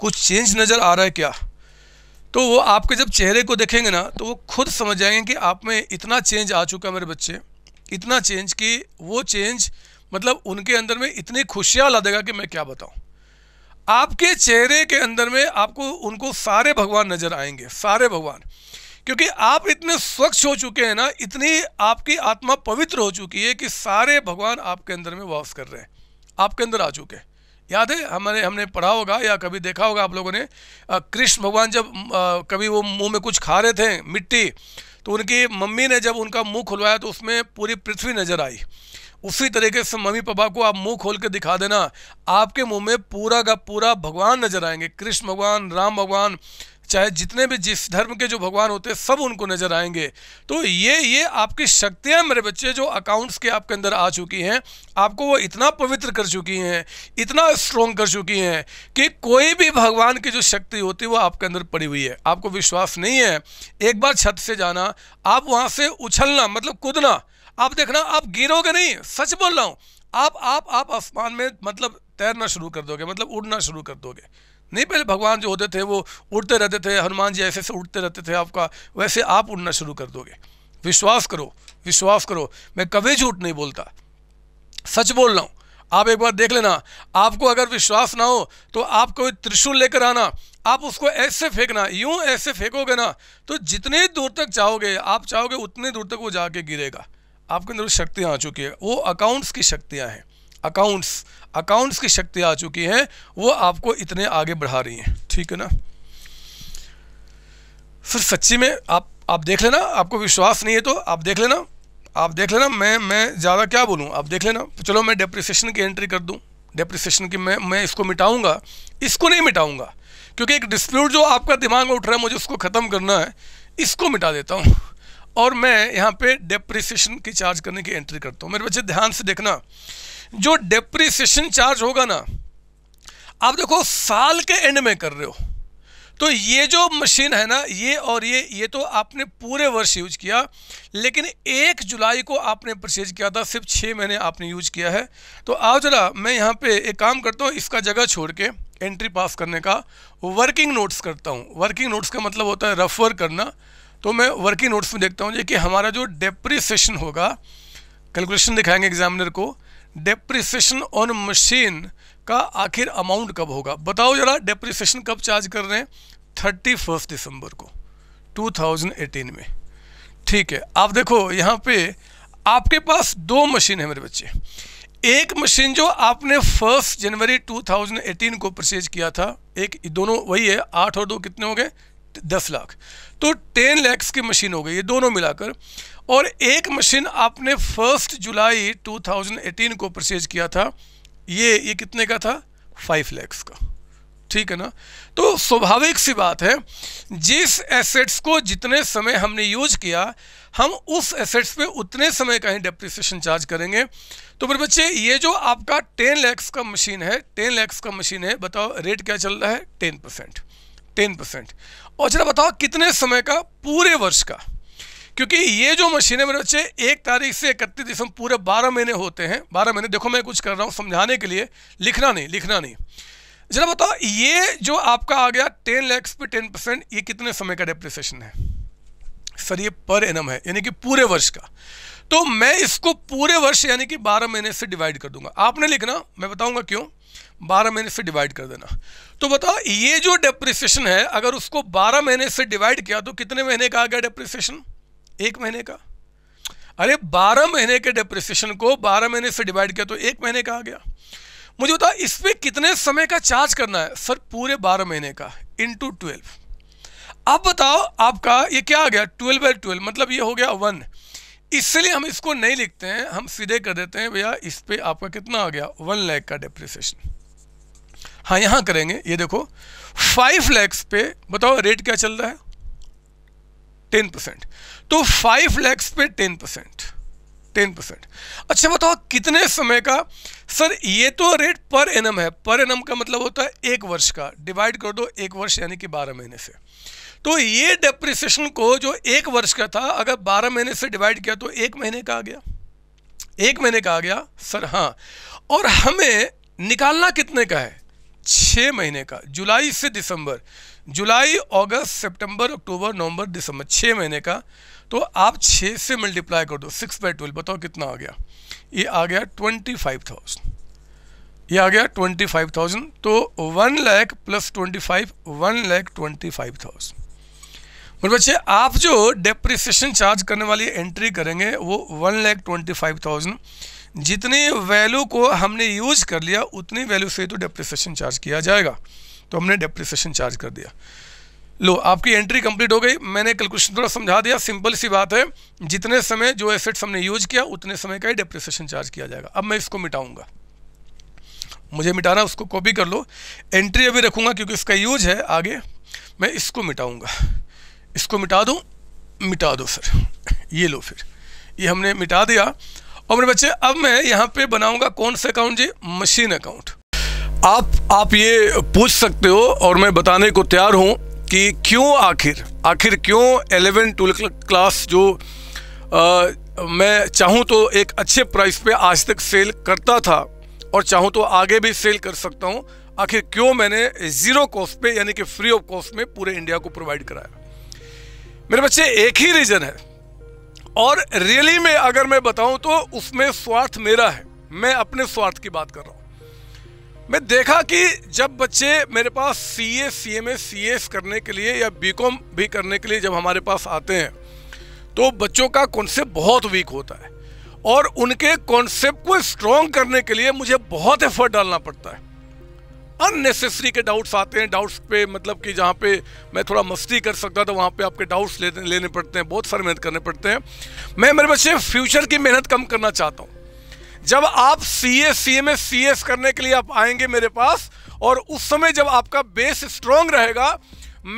कुछ चेंज नज़र आ रहा है क्या तो वो आपके जब चेहरे को देखेंगे ना तो वो खुद समझ जाएंगे कि आप में इतना चेंज आ चुका है मेरे बच्चे इतना चेंज कि वो चेंज मतलब उनके अंदर में इतनी खुशियाँ ला देगा कि मैं क्या बताऊँ आपके चेहरे के अंदर में आपको उनको सारे भगवान नजर आएंगे सारे भगवान क्योंकि आप इतने स्वच्छ हो चुके हैं ना इतनी आपकी आत्मा पवित्र हो चुकी है कि सारे भगवान आपके अंदर में वास कर रहे हैं आपके अंदर आ चुके हैं याद है हमारे हमने पढ़ा होगा या कभी देखा होगा आप लोगों ने कृष्ण भगवान जब आ, कभी वो मुंह में कुछ खा रहे थे मिट्टी तो उनकी मम्मी ने जब उनका मुंह खुलवाया तो उसमें पूरी पृथ्वी नजर आई उसी तरीके से मम्मी पापा को आप मुंह खोल के दिखा देना आपके मुंह में पूरा का पूरा भगवान नजर आएंगे कृष्ण भगवान राम भगवान चाहे जितने भी जिस धर्म के जो भगवान होते हैं सब उनको नजर आएंगे तो ये ये आपकी शक्तियाँ मेरे बच्चे जो अकाउंट्स के आपके अंदर आ चुकी हैं आपको वो इतना पवित्र कर चुकी हैं इतना स्ट्रोंग कर चुकी हैं कि कोई भी भगवान की जो शक्ति होती है वो आपके अंदर पड़ी हुई है आपको विश्वास नहीं है एक बार छत से जाना आप वहाँ से उछलना मतलब कूदना आप देखना आप गिरोगे नहीं सच बोल रहा हूँ आप आप आप आसमान में मतलब तैरना शुरू कर दोगे मतलब उड़ना शुरू कर दोगे नहीं पहले भगवान जो होते थे वो उड़ते रहते थे हनुमान जी ऐसे ऐसे उड़ते रहते थे आपका वैसे आप उड़ना शुरू कर दोगे विश्वास करो विश्वास करो मैं कभी झूठ नहीं बोलता सच बोल रहा हूँ आप एक बार देख लेना आपको अगर विश्वास ना हो तो आप कोई त्रिशूल लेकर आना आप उसको ऐसे फेंकना यूं ऐसे फेंकोगे ना तो जितने दूर तक चाहोगे आप चाहोगे उतने दूर तक वो जाके गिरेगा आपके अंदर शक्तियाँ आ चुकी है वो अकाउंट्स की शक्तियाँ हैं अकाउंट्स अकाउंट्स की शक्तियाँ आ चुकी हैं वो आपको इतने आगे बढ़ा रही हैं ठीक है ना फिर सच्ची में आप आप देख लेना आपको विश्वास नहीं है तो आप देख लेना आप देख लेना मैं मैं ज़्यादा क्या बोलूँ आप देख लेना चलो मैं डिप्रेशन की एंट्री कर दूँ डिप्रेशन की मैं मैं इसको मिटाऊँगा इसको नहीं मिटाऊँगा क्योंकि एक डिस्प्यूट जो आपका दिमाग में उठ रहा है मुझे उसको ख़त्म करना है इसको मिटा देता हूँ और मैं यहाँ पे डेप्रिसिएशन की चार्ज करने की एंट्री करता हूँ मेरे बच्चे ध्यान से देखना जो डेप्रिसिएशन चार्ज होगा ना आप देखो साल के एंड में कर रहे हो तो ये जो मशीन है ना ये और ये ये तो आपने पूरे वर्ष यूज किया लेकिन एक जुलाई को आपने परचेज किया था सिर्फ छः महीने आपने यूज किया है तो आओ जरा मैं यहाँ पे एक काम करता हूँ इसका जगह छोड़ के एंट्री पास करने का वर्किंग नोट्स करता हूँ वर्किंग नोट्स का मतलब होता है रफवर करना तो मैं वर्किंग नोट्स में देखता हूँ जी कि हमारा जो डेप्रिसिएशन होगा कैलकुलेशन दिखाएंगे एग्जामिनर को डेप्रिसिएशन ऑन मशीन का आखिर अमाउंट कब होगा बताओ जरा डेप्रिसिएशन कब चार्ज कर रहे हैं थर्टी फर्स्ट दिसंबर को 2018 में ठीक है आप देखो यहाँ पे आपके पास दो मशीन है मेरे बच्चे एक मशीन जो आपने फर्स्ट जनवरी 2018 को परचेज किया था एक दोनों वही है आठ और दो कितने हो गए दस लाख तो टेन लैक्स की मशीन हो गई ये दोनों मिलाकर और एक मशीन आपने फर्स्ट जुलाई 2018 को परचेज किया था ये ये कितने का था फाइव लैक्स का ठीक है ना तो स्वाभाविक सी बात है जिस एसेट्स को जितने समय हमने यूज किया हम उस एसेट्स पे उतने समय का ही डेप्रिसिएशन चार्ज करेंगे तो मेरे बच्चे ये जो आपका टेन लैक्स का मशीन है टेन लैक्स का मशीन है बताओ रेट क्या चल रहा है टेन परसेंट टेन परसेंट और जरा बताओ कितने समय का पूरे वर्ष का क्योंकि ये जो मशीन है मेरे बच्चे एक तारीख से इकतीस दिसंबर पूरे बारह महीने होते हैं बारह महीने देखो मैं कुछ कर रहा हूँ समझाने के लिए लिखना नहीं लिखना नहीं जरा बताओ ये जो आपका आ गया टेन लैक्स पे टेन परसेंट ये कितने समय का डेप्रिसिएशन है सर ये पर एनम है यानी कि पूरे वर्ष का तो मैं इसको पूरे वर्ष यानी कि बारह महीने से डिवाइड कर दूंगा आपने लिखना मैं बताऊंगा क्यों बारह महीने से डिवाइड कर देना तो बताओ ये जो डेप्रिसिएशन है अगर उसको बारह महीने से डिवाइड किया तो कितने महीने का आ गया डेप्रिसिएशन एक महीने का अरे बारह महीने के डेप्रिसिएशन को बारह महीने से डिवाइड किया तो एक महीने का आ गया मुझे बताओ इस पर कितने समय का चार्ज करना है सर पूरे बारह महीने का इंटू ट्वेल्व अब बताओ आपका ये क्या आ गया ट्वेल्व बाई ट्वेल्व मतलब ये हो गया वन इसलिए हम इसको नहीं लिखते हैं हम सीधे कर देते हैं भैया इस पर आपका कितना आ गया वन लैख का डेप्रिसिएशन हाँ यहाँ करेंगे ये देखो फाइव लैक्स पे बताओ रेट क्या चल रहा है टेन परसेंट तो फाइव लैक्स पे टेन परसेंट टेन परसेंट अच्छा बताओ कितने समय का सर ये तो रेट पर एनम है पर एनम का मतलब होता है एक वर्ष का डिवाइड कर दो एक वर्ष यानी कि बारह महीने से तो ये डेप्रिसिएशन को जो एक वर्ष का था अगर बारह महीने से डिवाइड किया तो एक महीने का आ गया एक महीने का आ गया सर हाँ और हमें निकालना कितने का है छः महीने का जुलाई से दिसंबर जुलाई अगस्त सितंबर अक्टूबर नवंबर दिसंबर छः महीने का तो आप छः से मल्टीप्लाई कर दो सिक्स बाई ट्वेल्व बताओ कितना आ गया ये आ गया ट्वेंटी फाइव थाउजेंड ये आ गया ट्वेंटी फाइव थाउजेंड तो one lakh plus twenty five one lakh twenty five thousand मेरे बच्चे आप जो डेप्रिसिएशन चार्ज करने वाली एंट्री करेंगे वो one lakh twenty five thousand जितने वैल्यू को हमने यूज कर लिया उतनी वैल्यू से तो डेप्रिसिएशन चार्ज किया जाएगा तो हमने डेप्रिसिएशन चार्ज कर दिया लो आपकी एंट्री कंप्लीट हो गई मैंने कैलकुलेशन थोड़ा समझा दिया सिंपल सी बात है जितने समय जो एसेट्स हमने यूज किया उतने समय का ही डेप्रिसिएशन चार्ज किया जाएगा अब मैं इसको मिटाऊंगा मुझे मिटाना उसको कॉपी कर लो एंट्री अभी रखूँगा क्योंकि इसका यूज है आगे मैं इसको मिटाऊँगा इसको मिटा दूँ मिटा दो सर ये लो फिर ये हमने मिटा दिया और मेरे बच्चे अब मैं यहाँ पे बनाऊंगा कौन सा अकाउंट जी मशीन अकाउंट आप आप ये पूछ सकते हो और मैं बताने को तैयार हूँ कि क्यों आखिर आखिर क्यों एलेवन ट्वेल्व क्लास जो आ, मैं चाहूँ तो एक अच्छे प्राइस पे आज तक सेल करता था और चाहूँ तो आगे भी सेल कर सकता हूँ आखिर क्यों मैंने ज़ीरो कॉस्ट पे यानी कि फ्री ऑफ कॉस्ट में पूरे इंडिया को प्रोवाइड कराया मेरे बच्चे एक ही रीज़न है और रियली में अगर मैं बताऊं तो उसमें स्वार्थ मेरा है मैं अपने स्वार्थ की बात कर रहा हूं मैं देखा कि जब बच्चे मेरे पास सी ए C M A C S करने के लिए या बी कॉम भी करने के लिए जब हमारे पास आते हैं तो बच्चों का कॉन्सेप्ट बहुत वीक होता है और उनके कॉन्सेप्ट को स्ट्रॉन्ग करने के लिए मुझे बहुत एफर्ट डालना पड़ता है अननेसेसरी के डाउट्स आते हैं डाउट्स पे मतलब कि जहाँ पे मैं थोड़ा मस्ती कर सकता था वहाँ पे आपके डाउट्स लेने लेने पड़ते हैं बहुत सारे मेहनत करने पड़ते हैं मैं मेरे बच्चे फ्यूचर की मेहनत कम करना चाहता हूँ जब आप C S C M S C S करने के लिए आप आएंगे मेरे पास और उस समय जब आपका बेस स्ट्रांग रहेगा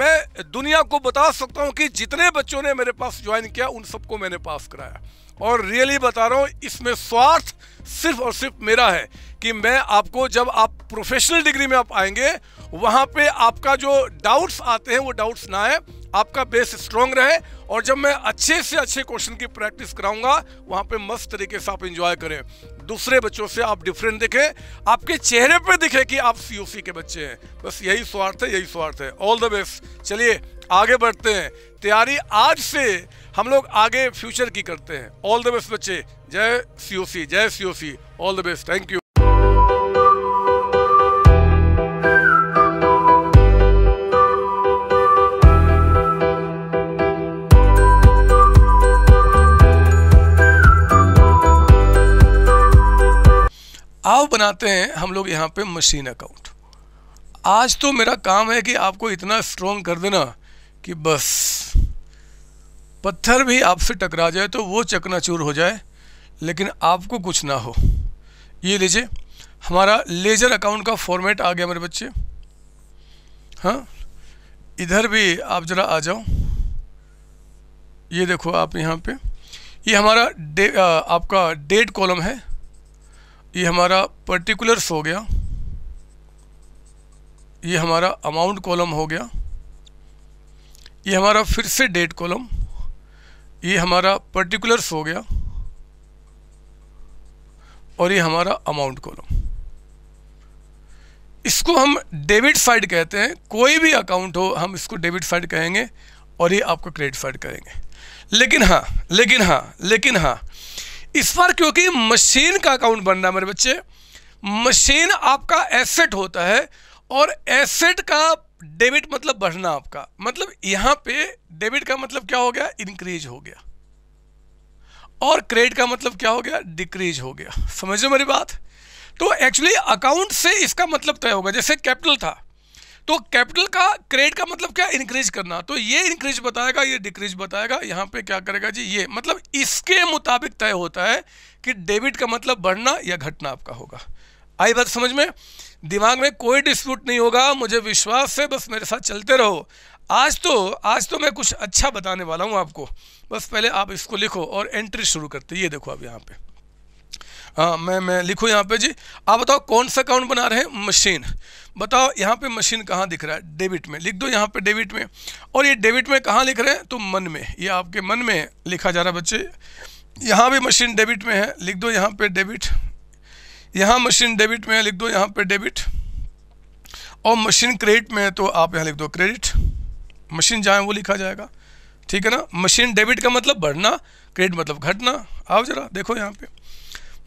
मैं दुनिया को बता सकता हूँ कि जितने बच्चों ने मेरे पास ज्वाइन किया उन सबको मैंने पास कराया और रियली बता रहा हूँ इसमें स्वार्थ सिर्फ और सिर्फ मेरा है कि मैं आपको जब आप प्रोफेशनल डिग्री में आप आएंगे वहाँ पे आपका जो डाउट्स आते हैं वो डाउट्स ना आए आपका बेस स्ट्रांग रहे और जब मैं अच्छे से अच्छे क्वेश्चन की प्रैक्टिस कराऊंगा वहाँ पे मस्त तरीके से आप इंजॉय करें दूसरे बच्चों से आप डिफरेंट दिखें आपके चेहरे पे दिखे कि आप सी के बच्चे हैं बस यही स्वार्थ है यही स्वार्थ है ऑल द बेस्ट चलिए आगे बढ़ते हैं तैयारी आज से हम लोग आगे फ्यूचर की करते हैं ऑल द बेस्ट बच्चे जय सी जय सी all the best thank you now बनाते हैं हम लोग यहाँ पे मशीन अकाउंट आज तो मेरा काम है कि आपको इतना स्ट्रोंग कर देना कि बस पत्थर भी आपसे टकरा जाए तो वो चकनाचूर हो जाए लेकिन आपको कुछ ना हो ये लीजिए हमारा लेजर अकाउंट का फॉर्मेट आ गया मेरे बच्चे हाँ इधर भी आप ज़रा आ जाओ ये देखो आप यहाँ पे ये हमारा डे आपका डेट कॉलम है ये हमारा पर्टिकुलर्स हो गया ये हमारा अमाउंट कॉलम हो गया ये हमारा फिर से डेट कॉलम ये हमारा पर्टिकुलर्स हो गया और ये हमारा अमाउंट कॉलम इसको हम डेबिट साइड कहते हैं कोई भी अकाउंट हो हम इसको डेबिट साइड कहेंगे और ये आपको क्रेडिट साइड कहेंगे लेकिन हाँ लेकिन हाँ लेकिन हाँ इस बार क्योंकि मशीन का अकाउंट बन रहा है मेरे बच्चे मशीन आपका एसेट होता है और एसेट का डेबिट मतलब बढ़ना आपका मतलब यहां पे डेबिट का मतलब क्या हो गया इंक्रीज हो गया और क्रेडिट का मतलब क्या हो गया डिक्रीज हो गया समझो मेरी बात तो एक्चुअली अकाउंट से इसका मतलब तय होगा जैसे कैपिटल था तो कैपिटल का क्रेडिट का मतलब क्या इंक्रीज करना तो ये इंक्रीज बताएगा ये डिक्रीज बताएगा यहाँ पे क्या करेगा जी ये मतलब इसके मुताबिक तय होता है कि डेबिट का मतलब बढ़ना या घटना आपका होगा आई बात समझ में दिमाग में कोई डिस्प्यूट नहीं होगा मुझे विश्वास है बस मेरे साथ चलते रहो आज तो आज तो मैं कुछ अच्छा बताने वाला हूँ आपको बस पहले आप इसको लिखो और एंट्री शुरू करते ये देखो आप यहाँ पर आ, हाँ, मैं मैं लिखूँ यहाँ पे जी आप बताओ कौन सा अकाउंट बना रहे हैं मशीन बताओ यहाँ पे मशीन कहाँ दिख रहा है डेबिट में लिख दो यहाँ पे डेबिट में और ये डेबिट में कहाँ लिख रहे हैं तो मन में ये आपके मन में लिखा जा रहा है बच्चे यहाँ भी मशीन डेबिट में है लिख दो यहाँ पे डेबिट यहाँ मशीन डेबिट में है लिख दो यहाँ पे डेबिट और मशीन क्रेडिट में है तो आप यहाँ लिख दो क्रेडिट मशीन जहाँ वो लिखा जाएगा ठीक है ना मशीन डेबिट का मतलब बढ़ना क्रेडिट मतलब घटना आओ ज़रा देखो यहाँ पे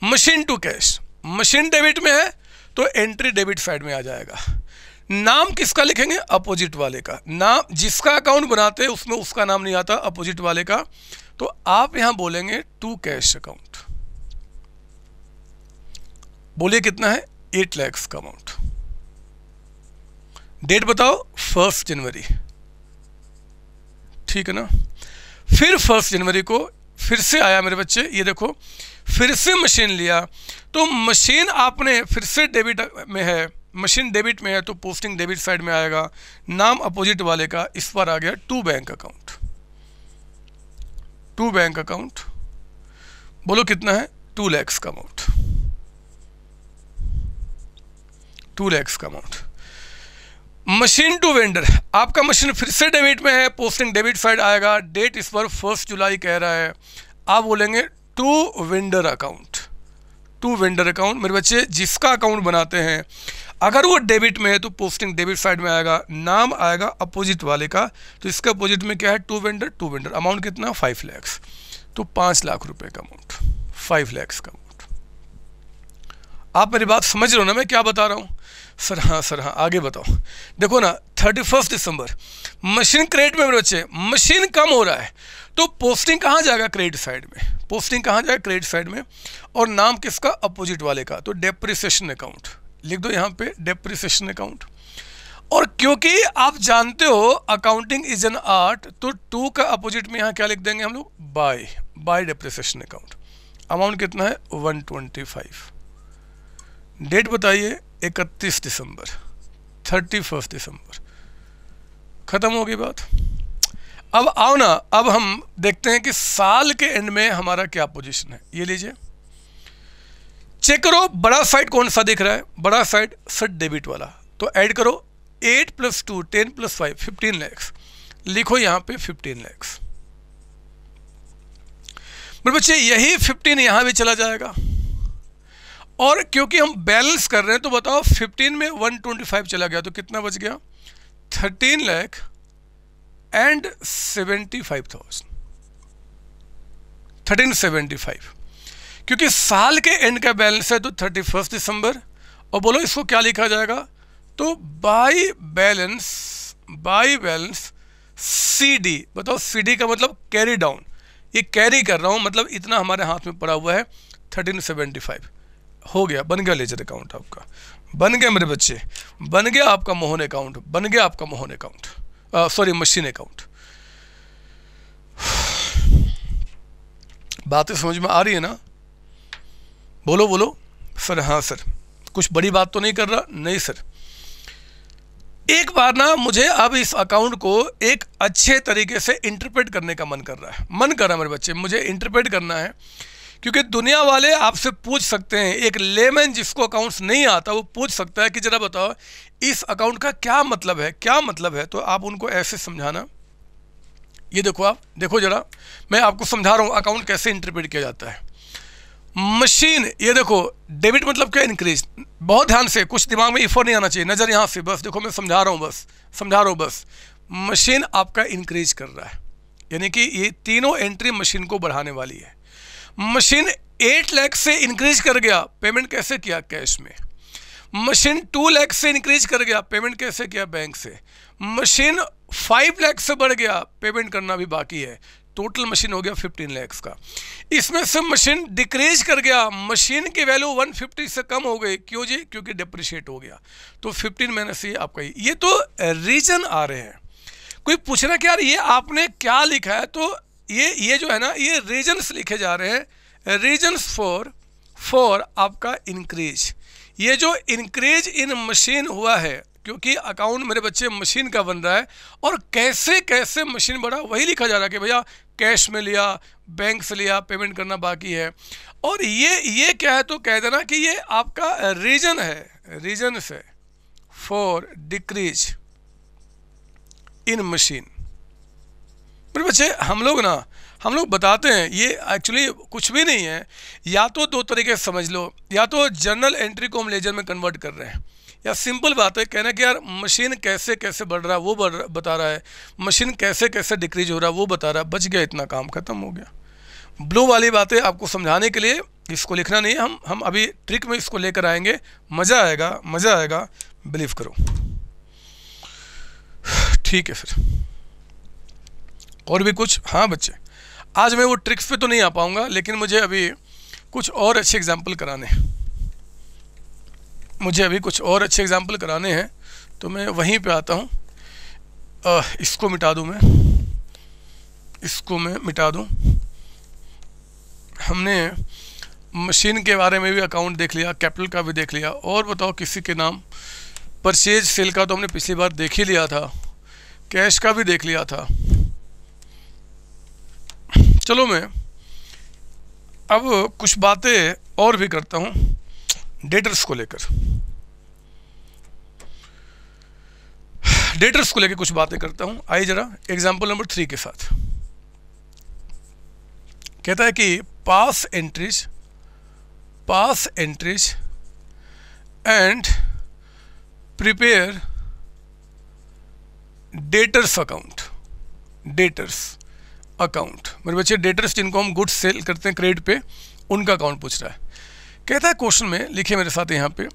machine to cash machine debit में है तो एंट्री डेबिट साइड में आ जाएगा नाम किसका लिखेंगे अपोजिट वाले का नाम जिसका अकाउंट बनाते हैं उसमें उसका नाम नहीं आता अपोजिट वाले का तो आप यहां बोलेंगे टू कैश अकाउंट बोलिए कितना है एट लैक्स का अमाउंट डेट बताओ फर्स्ट जनवरी ठीक है ना फिर फर्स्ट जनवरी को फिर से आया मेरे बच्चे ये देखो फिर से मशीन लिया तो मशीन आपने फिर से डेबिट में है मशीन डेबिट में है तो पोस्टिंग डेबिट साइड में आएगा नाम अपोजिट वाले का इस पर आ गया to bank account to bank account बोलो कितना है टू लैक्स का अमाउंट टू लैक्स का अमाउंट मशीन टू वेंडर आपका मशीन फिर से डेबिट में है पोस्टिंग डेबिट साइड आएगा डेट इस पर फर्स्ट जुलाई कह रहा है आप बोलेंगे to vendor account to vendor account मेरे बच्चे जिसका अकाउंट बनाते हैं अगर वो डेबिट में है तो पोस्टिंग डेबिट साइड में आएगा नाम आएगा अपोजिट वाले का तो इसके अपोजिट में क्या है to vendor to vendor amount कितना फाइव लैक्स तो पाँच लाख रुपए का अमाउंट फाइव लैक्स का अमाउंट आप मेरी बात समझ रहे हो ना मैं क्या बता रहा हूँ सर हाँ सर हाँ आगे बताओ देखो ना thirty first December machine credit में मेरे बच्चे मशीन कम हो रहा है तो पोस्टिंग कहाँ जाएगा क्रेडिट साइड में पोस्टिंग कहाँ जाएगा क्रेडिट साइड में और नाम किसका अपोजिट वाले का तो डेप्रिसिएशन अकाउंट लिख दो यहाँ पे डेप्रिसिएशन अकाउंट और क्योंकि आप जानते हो अकाउंटिंग इज एन आर्ट तो टू का अपोजिट में यहाँ क्या लिख देंगे हम लोग by by depreciation account amount कितना है फाइव डेट बताइए इकतीस दिसंबर फर्स्ट दिसंबर ख़त्म होगी बात अब आओ ना अब हम देखते हैं कि साल के एंड में हमारा क्या पोजीशन है ये लीजिए चेक करो बड़ा साइड कौन सा दिख रहा है बड़ा साइड सर डेबिट वाला तो ऐड करो eight plus two ten plus five fifteen lakhs लिखो यहां पे फिफ्टीन लैक्स मेरे बच्चे यही फिफ्टीन यहां भी चला जाएगा और क्योंकि हम बैलेंस कर रहे हैं तो बताओ फिफ्टीन में वन ट्वेंटी फाइव चला गया तो कितना बच गया thirteen lakh and seventy five thirteen seventy five क्योंकि साल के एंड का बैलेंस है तो थर्टी फर्स्ट दिसंबर और बोलो इसको क्या लिखा जाएगा तो by balance by balance CD बताओ सीडी का मतलब कैरी डाउन ये कैरी कर रहा हूँ मतलब इतना हमारे हाथ में पड़ा हुआ है थर्टीन फाइव हो गया बन गया लेजर अकाउंट आपका बन गया मेरे बच्चे बन गया आपका मोहन अकाउंट बन गया आपका Mohan account sorry machine account बातें समझ में आ रही है ना बोलो बोलो सर हाँ सर कुछ बड़ी बात तो नहीं कर रहा नहीं सर एक बार ना मुझे अब इस अकाउंट को एक अच्छे तरीके से इंटरप्रेट करने का मन कर रहा है मन कर रहा है मेरे बच्चे मुझे इंटरप्रेट करना है क्योंकि दुनिया वाले आपसे पूछ सकते हैं एक लेमन जिसको अकाउंट्स नहीं आता वो पूछ सकता है कि जरा बताओ इस अकाउंट का क्या मतलब है क्या मतलब है तो आप उनको ऐसे समझाना ये देखो आप देखो जरा मैं आपको समझा रहा हूँ अकाउंट कैसे इंटरप्रेट किया जाता है मशीन ये देखो डेबिट मतलब क्या इंक्रीज बहुत ध्यान से कुछ दिमाग में इफोर नहीं आना चाहिए नज़र यहाँ से बस देखो मैं समझा रहा हूँ बस समझा रहा हूँ बस मशीन आपका इंक्रीज कर रहा है यानी कि ये तीनों एंट्री मशीन को बढ़ाने वाली है मशीन एट लैख से इंक्रीज कर गया पेमेंट कैसे किया कैश में मशीन टू लैख से इंक्रीज कर गया पेमेंट कैसे किया बैंक से मशीन फाइव लैख से बढ़ गया पेमेंट करना भी बाकी है टोटल मशीन हो गया फिफ्टीन लैक्स का इसमें से मशीन डिक्रीज कर गया मशीन की वैल्यू वन फिफ्टी से कम हो गई क्यों जी क्योंकि डिप्रिशिएट हो गया तो फिफ्टीन माइनस ये आपका ये तो रीजन आ रहे हैं कोई पूछ रहा कि यार ये आपने क्या लिखा है तो ये ये जो है ना ये रीजन्स लिखे जा रहे हैं रीजन्स फॉर फॉर आपका इंक्रीज ये जो इंक्रीज इन मशीन हुआ है क्योंकि अकाउंट मेरे बच्चे मशीन का बन रहा है और कैसे कैसे मशीन बढ़ा वही लिखा जा रहा है कि भैया कैश में लिया बैंक से लिया पेमेंट करना बाकी है और ये ये क्या है तो कह देना कि ये आपका रीजन है रीजन है फॉर डिक्रीज इन मशीन पर बच्चे हम लोग ना हम लोग बताते हैं ये एक्चुअली कुछ भी नहीं है या तो दो तरीके समझ लो या तो जनरल एंट्री को हम लेजर में कन्वर्ट कर रहे हैं या सिंपल बात है कहना कि यार मशीन कैसे कैसे बढ़ रहा है वो बढ़ रहा बता रहा है मशीन कैसे कैसे डिक्रीज हो रहा है वो बता रहा है बच गया इतना काम ख़त्म हो गया ब्लू वाली बातें आपको समझाने के लिए इसको लिखना नहीं है हम हम अभी ट्रिक में इसको लेकर आएंगे मज़ा आएगा मज़ा आएगा बिलीव करो ठीक है फिर और भी कुछ हाँ बच्चे आज मैं वो ट्रिक्स पे तो नहीं आ पाऊँगा लेकिन मुझे अभी कुछ और अच्छे एग्जाम्पल कराने हैं मुझे अभी कुछ और अच्छे एग्जाम्पल कराने हैं तो मैं वहीं पे आता हूँ इसको मिटा दूँ मैं इसको मैं मिटा दूँ हमने मशीन के बारे में भी अकाउंट देख लिया कैपिटल का भी देख लिया और बताओ किसी के नाम परचेज सेल का तो हमने पिछली बार देख ही लिया था कैश का भी देख लिया था चलो मैं अब कुछ बातें और भी करता हूँ डेटर्स को लेकर डेटर्स को लेकर कुछ बातें करता हूँ आइए जरा एग्जाम्पल नंबर थ्री के साथ कहता है कि pass entries pass entries and prepare debtors account debtors account मेरे बच्चे डेटर्स जिनको हम गुड्स सेल करते हैं क्रेडिट पे उनका अकाउंट पूछ रहा है कहता है क्वेश्चन में लिखे मेरे साथ यहाँ पे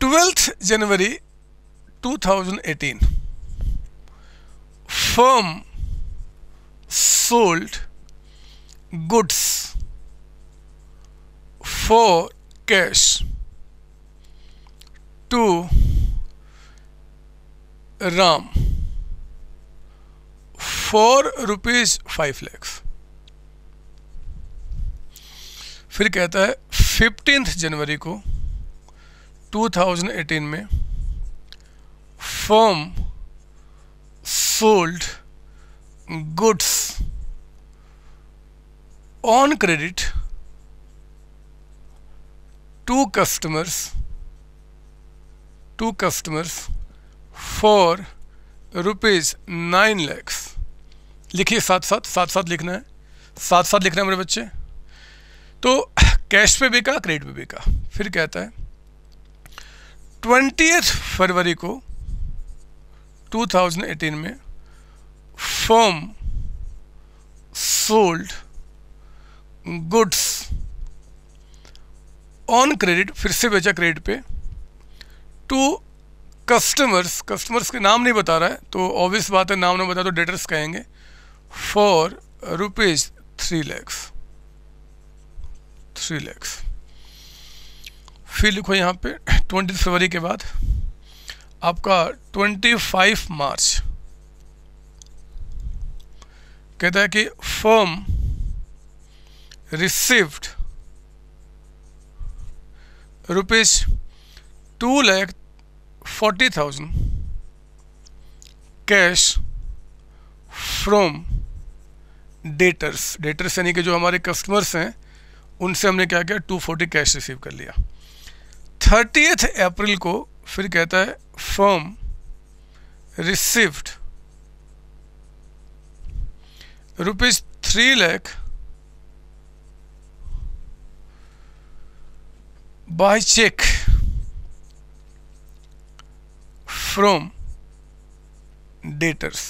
twelfth January 2018 firm sold goods for cash to Ram for rupees five lakhs फिर कहता है फिफ्टीन जनवरी को 2018 में firm sold goods on credit to customers to customers for rupees nine lakhs लिखिए साथ साथ साथ साथ लिखना है साथ साथ लिखना है मेरे बच्चे तो कैश पे बिका क्रेडिट पे बिका फिर कहता है ट्वेंटी फरवरी को 2018 में firm sold goods on credit फिर से बेचा क्रेडिट पे टू कस्टमर्स कस्टमर्स के नाम नहीं बता रहा है तो ऑब्वियस बात है नाम नहीं बता तो डेटर्स कहेंगे for rupees three lakhs three lakhs फिर लिखो यहाँ पे ट्वेंटी फरवरी के बाद आपका ट्वेंटी फाइव मार्च कहता है कि firm received rupees two lakh forty thousand cash from debtors debtors यानी कि जो हमारे कस्टमर्स हैं उनसे हमने क्या किया टू फोर्टी कैश रिसीव कर लिया थर्टीथ अप्रैल को फिर कहता है firm received rupees three lakh by cheque from debtors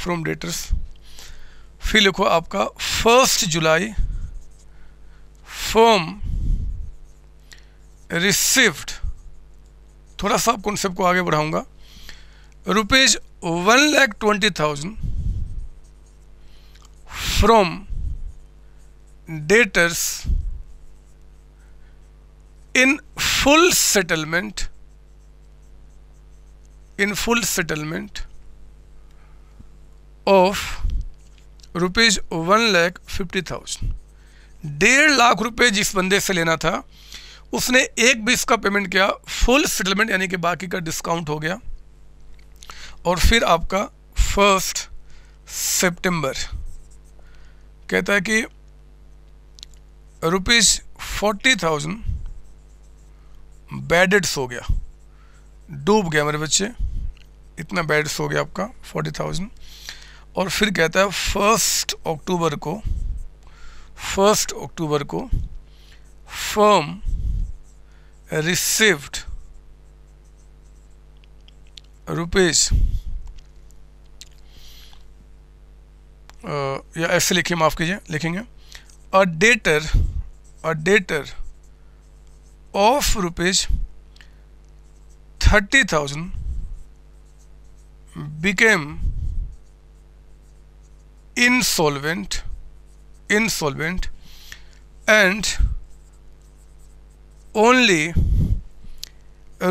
from debtors फिर लिखो आपका फर्स्ट जुलाई फॉर्म रिसिफ्ट थोड़ा सा कॉन्सेप्ट को आगे बढ़ाऊंगा rupees one lakh twenty thousand from debtors in full settlement in full settlement of rupees one lakh fifty thousand डेढ़ लाख रुपये जिस बंदे से लेना था उसने एक भी इसका पेमेंट किया फुल सेटलमेंट यानी कि बाकी का डिस्काउंट हो गया और फिर आपका फर्स्ट सेप्टेम्बर कहता है कि रुपीज़ फोर्टी थाउजेंड बैडेड्स हो गया डूब गया मेरे बच्चे इतना बैडेड्स हो गया आपका फोर्टी थाउजेंड और फिर कहता है फर्स्ट अक्टूबर को फर्स्ट अक्टूबर को फर्म रिसिव्ड रुपीज या ऐसे लिखिए माफ़ कीजिए लिखेंगे a debtor a debtor of rupees thirty thousand became insolvent insolvent and only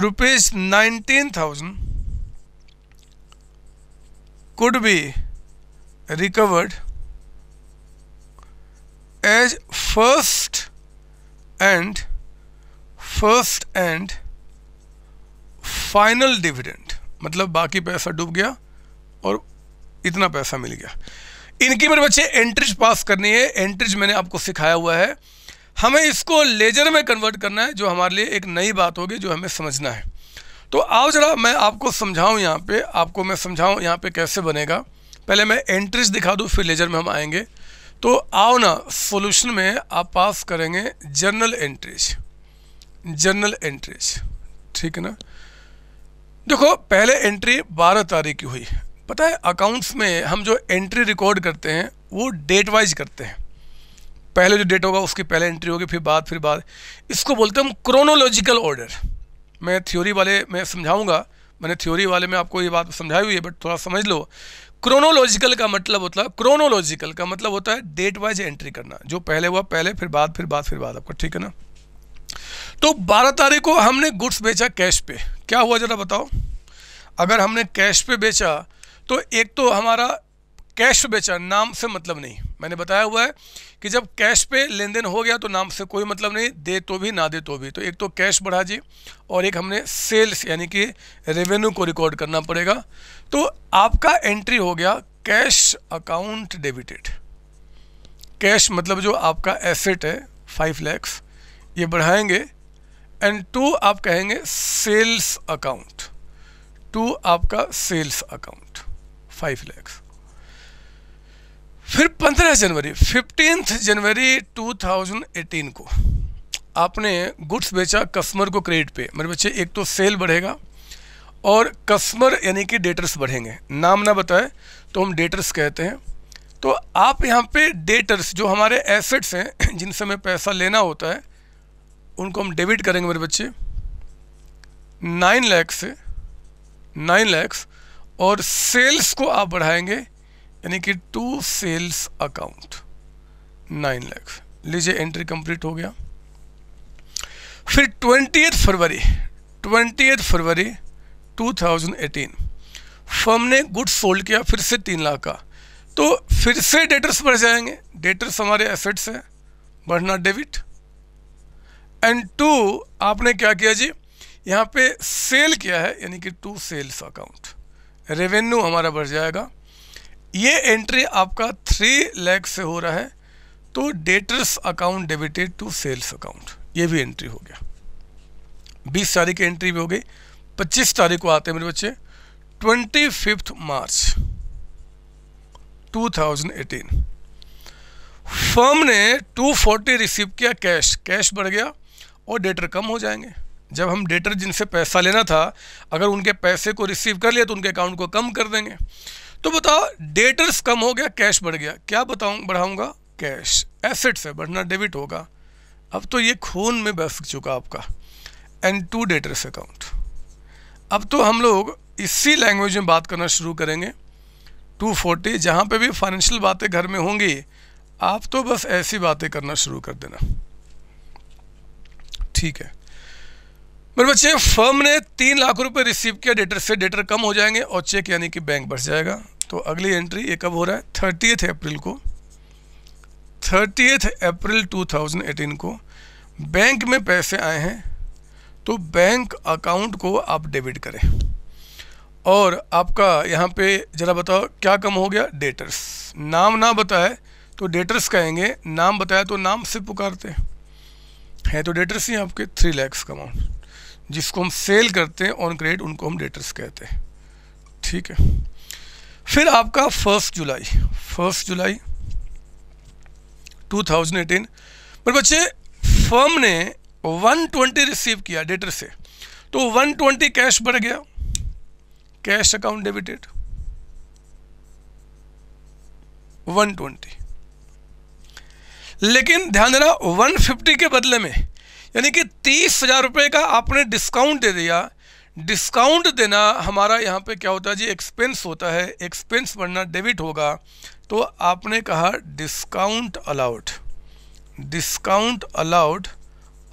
rupees 19000 could be recovered as first and first and final dividend मतलब बाकी पैसा डूब गया और इतना पैसा मिल गया इनकी मेरे बच्चे एंट्रीज पास करनी है एंट्रीज मैंने आपको सिखाया हुआ है हमें इसको लेजर में कन्वर्ट करना है जो हमारे लिए एक नई बात होगी जो हमें समझना है तो आओ जरा मैं आपको समझाऊँ यहाँ पे आपको मैं समझाऊँ यहाँ पे कैसे बनेगा पहले मैं एंट्रीज दिखा दूँ फिर लेजर में हम आएंगे तो आओ ना सॉल्यूशन में आप पास करेंगे जनरल एंट्रीज जनरल एंट्रीज ठीक है ना देखो पहले एंट्री बारह तारीख की हुई पता है अकाउंट्स में हम जो एंट्री रिकॉर्ड करते हैं वो डेट वाइज करते हैं पहले जो डेट होगा उसकी पहले एंट्री होगी फिर बाद फिर बाद इसको बोलते हैं हम क्रोनोलॉजिकल ऑर्डर मैं थ्योरी वाले मैं समझाऊंगा मैंने थ्योरी वाले में आपको ये बात समझाई हुई है बट थोड़ा समझ लो क्रोनोलॉजिकल का मतलब होता है क्रोनोलॉजिकल का मतलब होता है डेट वाइज एंट्री करना जो पहले हुआ पहले फिर बाद फिर बाद फिर बाद आपका ठीक है ना तो 12 तारीख को हमने गुड्स बेचा कैश पे क्या हुआ ज़रा बताओ अगर हमने कैश पे बेचा तो एक तो हमारा कैश बेचा नाम से मतलब नहीं मैंने बताया हुआ है कि जब कैश पे लेन देन हो गया तो नाम से कोई मतलब नहीं दे तो भी ना दे तो भी तो एक तो कैश बढ़ा जी और एक हमने सेल्स यानी कि रेवेन्यू को रिकॉर्ड करना पड़ेगा तो आपका एंट्री हो गया कैश अकाउंट डेबिटेड कैश मतलब जो आपका एसेट है फाइव लैक्स ये बढ़ाएंगे एंड टू आप कहेंगे सेल्स अकाउंट टू आपका सेल्स अकाउंट फाइव लैक्स फिर पंद्रह जनवरी fifteen January two thousand eighteen को आपने गुड्स बेचा कस्टमर को क्रेडिट पे मेरे बच्चे एक तो सेल बढ़ेगा और कस्टमर यानी कि डेटर्स बढ़ेंगे नाम ना बताए तो हम डेटर्स कहते हैं तो आप यहाँ पे डेटर्स जो हमारे एसेट्स हैं (clears throat) जिनसे हमें पैसा लेना होता है उनको हम डेबिट करेंगे मेरे बच्चे नाइन लैक्स से नाइन लैक्स और सेल्स को आप बढ़ाएंगे यानी कि to sales account nine lakh लीजिए एंट्री कंप्लीट हो गया फिर twenty February twenty February 2018 firm ने गुड्स सोल्ड किया फिर से तीन लाख का तो फिर से डेटर्स बढ़ जाएंगे डेटर्स हमारे एसेट्स हैं बढ़ना डेबिट एंड टू आपने क्या किया जी यहाँ पे सेल किया है यानी कि टू सेल्स अकाउंट रेवेन्यू हमारा बढ़ जाएगा ये एंट्री आपका थ्री लैख से हो रहा है तो debtors account debited to sales account ये भी एंट्री हो गया बीस तारीख की एंट्री भी हो गई पच्चीस तारीख को आते हैं मेरे बच्चे ट्वेंटी फिफ्थ मार्च 2018 फर्म ने 240 रिसीव किया कैश कैश बढ़ गया और डेटर कम हो जाएंगे जब हम डेटर जिनसे पैसा लेना था अगर उनके पैसे को रिसीव कर लिया तो उनके अकाउंट को कम कर देंगे तो बताओ डेटर्स कम हो गया कैश बढ़ गया क्या बताऊँ बढ़ाऊँगा कैश एसेट्स है बढ़ना डेबिट होगा अब तो ये खून में बस चुका आपका एंड टू डेटर्स अकाउंट अब तो हम लोग इसी लैंग्वेज में बात करना शुरू करेंगे 240 फोर्टी जहाँ पर भी फाइनेंशियल बातें घर में होंगी आप तो बस ऐसी बातें करना शुरू कर देना ठीक है मेरे बच्चे फर्म ने तीन लाख रुपए रिसीव किया डेटर से डेटर कम हो जाएंगे और चेक यानी कि बैंक बढ़ जाएगा तो अगली एंट्री ये कब हो रहा है थर्टीथ अप्रैल को थर्टीथ अप्रैल 2018 को बैंक में पैसे आए हैं तो बैंक अकाउंट को आप डेबिट करें और आपका यहाँ पे ज़रा बताओ क्या कम हो गया डेटर्स नाम ना बताए तो डेटर्स कहेंगे नाम बताया तो नाम से पुकारते हैं तो डेटर्स ही आपके थ्री लैक्स कमाउंट अमाउंट जिसको हम सेल करते हैं ऑन क्रेडिट उनको हम डेटर्स कहते हैं ठीक है फिर आपका फर्स्ट जुलाई फर्स्ट जुलाई 2018 पर बच्चे फर्म ने 120 रिसीव किया डेटर से तो 120 कैश बढ़ गया कैश अकाउंट डेबिटेड 120 लेकिन ध्यान देना 150 के बदले में यानी कि तीस हज़ार रुपये का आपने डिस्काउंट दे दिया डिस्काउंट देना हमारा यहाँ पे क्या होता है जी एक्सपेंस होता है एक्सपेंस बनना डेबिट होगा तो आपने कहा discount allowed discount allowed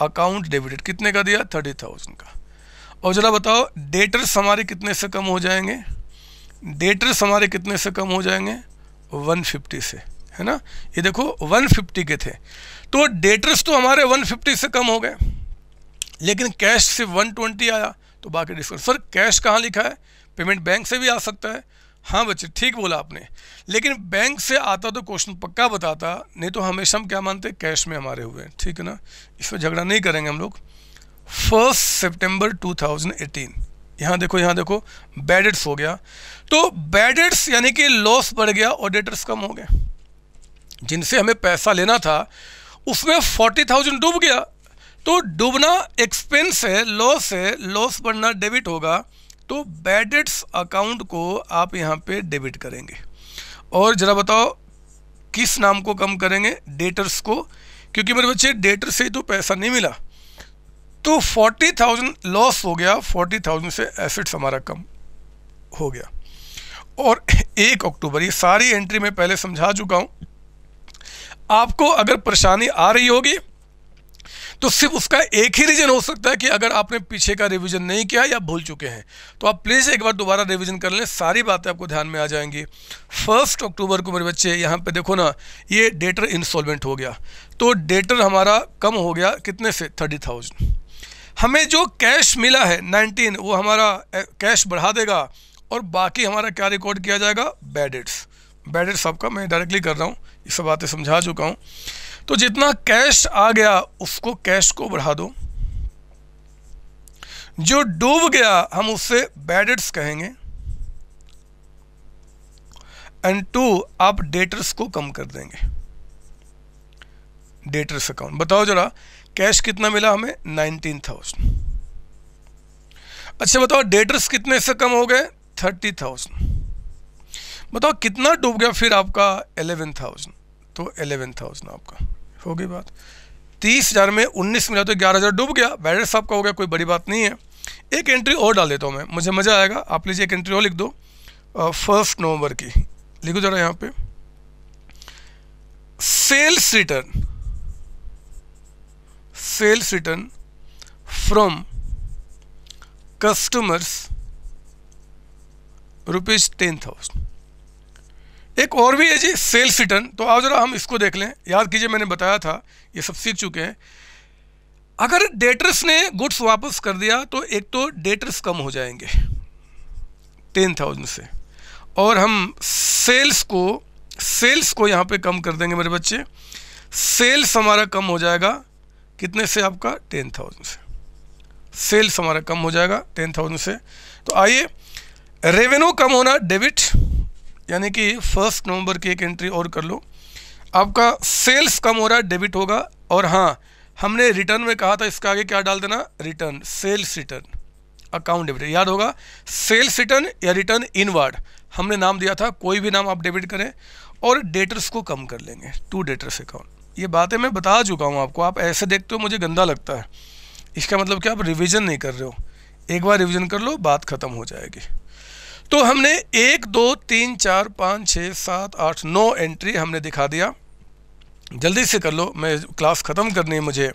account debited कितने का दिया थर्टी थाउजेंड का और ज़रा बताओ डेटर्स हमारे कितने से कम हो जाएंगे डेटर्स हमारे कितने से कम हो जाएंगे वन से है ना ये देखो वन के थे तो डेटर्स तो हमारे 150 से कम हो गए लेकिन कैश सिर्फ 120 आया तो बाकी डिस्काउंट सर कैश कहाँ लिखा है पेमेंट बैंक से भी आ सकता है हाँ बच्चे ठीक बोला आपने लेकिन बैंक से आता तो क्वेश्चन पक्का बताता नहीं तो हमेशा हम क्या मानते कैश में हमारे हुए ठीक है ना इस पर झगड़ा नहीं करेंगे हम लोग फर्स्ट सेप्टेम्बर टू यहाँ देखो यहाँ देखो बैडेट्स हो गया तो बैडेट्स यानी कि लॉस बढ़ गया और डेटर्स कम हो गए जिनसे हमें पैसा लेना था उसमें फोर्टी थाउजेंड डूब गया तो डूबना एक्सपेंस है लॉस है लॉस बनना डेबिट होगा तो बैडेट्स अकाउंट को आप यहाँ पे डेबिट करेंगे और ज़रा बताओ किस नाम को कम करेंगे डेटर्स को क्योंकि मेरे बच्चे डेटर से ही तो पैसा नहीं मिला तो फोर्टी थाउजेंड लॉस हो गया फोर्टी थाउजेंड से एसेट्स हमारा कम हो गया और एक अक्टूबर ये सारी एंट्री मैं पहले समझा चुका हूँ आपको अगर परेशानी आ रही होगी तो सिर्फ उसका एक ही रीज़न हो सकता है कि अगर आपने पीछे का रिवीजन नहीं किया या भूल चुके हैं तो आप प्लीज़ एक बार दोबारा रिवीजन कर लें सारी बातें आपको ध्यान में आ जाएंगी फर्स्ट अक्टूबर को मेरे बच्चे यहाँ पे देखो ना ये डेटर इंस्टॉलमेंट हो गया तो डेटर हमारा कम हो गया कितने से थर्टी थाउजेंड हमें जो कैश मिला है नाइनटीन वो हमारा कैश बढ़ा देगा और बाकी हमारा क्या रिकॉर्ड किया जाएगा बैडेट्स बैडेट्स आपका मैं डायरेक्टली कर रहा हूँ ये सब बातें समझा चुका हूँ तो जितना कैश आ गया उसको कैश को बढ़ा दो जो डूब गया हम उससे बैडेट्स कहेंगे एंड टू आप डेटर्स को कम कर देंगे डेटर्स अकाउंट बताओ जरा कैश कितना मिला हमें नाइनटीन थाउजेंड अच्छा बताओ डेटर्स कितने से कम हो गए थर्टी थाउजेंड बताओ कितना डूब गया फिर आपका एलेवन थाउजेंड तो एलेवन थाउजेंड आपका होगी बात तीस हज़ार में उन्नीस मिला तो ग्यारह हज़ार डूब गया बैलेंस आपका हो गया कोई बड़ी बात नहीं है एक एंट्री और डाल देता हूँ मैं मुझे मज़ा आएगा आप लीजिए एक एंट्री और लिख दो फर्स्ट नवंबर की लिखो जरा यहाँ पे sales return sales return from customers rupees ten thousand एक और भी है जी सेल्स रिटर्न तो आओ जरा हम इसको देख लें याद कीजिए मैंने बताया था ये सब सीख चुके हैं अगर डेटर्स ने गुड्स वापस कर दिया तो एक तो डेटर्स कम हो जाएंगे टेन थाउजेंड से और हम सेल्स को सेल्स को यहाँ पे कम कर देंगे मेरे बच्चे सेल्स हमारा कम हो जाएगा कितने से आपका टेन थाउजेंड से सेल्स हमारा कम हो जाएगा टेन थाउजेंड से तो आइए रेवेन्यू कम होना डेबिट यानी कि फर्स्ट नवंबर की एक एंट्री और कर लो आपका सेल्स कम हो रहा है डेबिट होगा और हाँ हमने रिटर्न में कहा था इसका आगे क्या डाल देना return sales return account debit याद होगा सेल्स रिटर्न या रिटर्न इनवर्ड हमने नाम दिया था कोई भी नाम आप डेबिट करें और डेटर्स को कम कर लेंगे टू डेटर्स अकाउंट ये बातें मैं बता चुका हूँ आपको आप ऐसे देखते हो मुझे गंदा लगता है इसका मतलब कि आप रिविज़न नहीं कर रहे हो एक बार रिविज़न कर लो बात ख़त्म हो जाएगी तो हमने एक दो तीन चार पाँच छः सात आठ नौ एंट्री हमने दिखा दिया जल्दी से कर लो मैं क्लास ख़त्म करनी है मुझे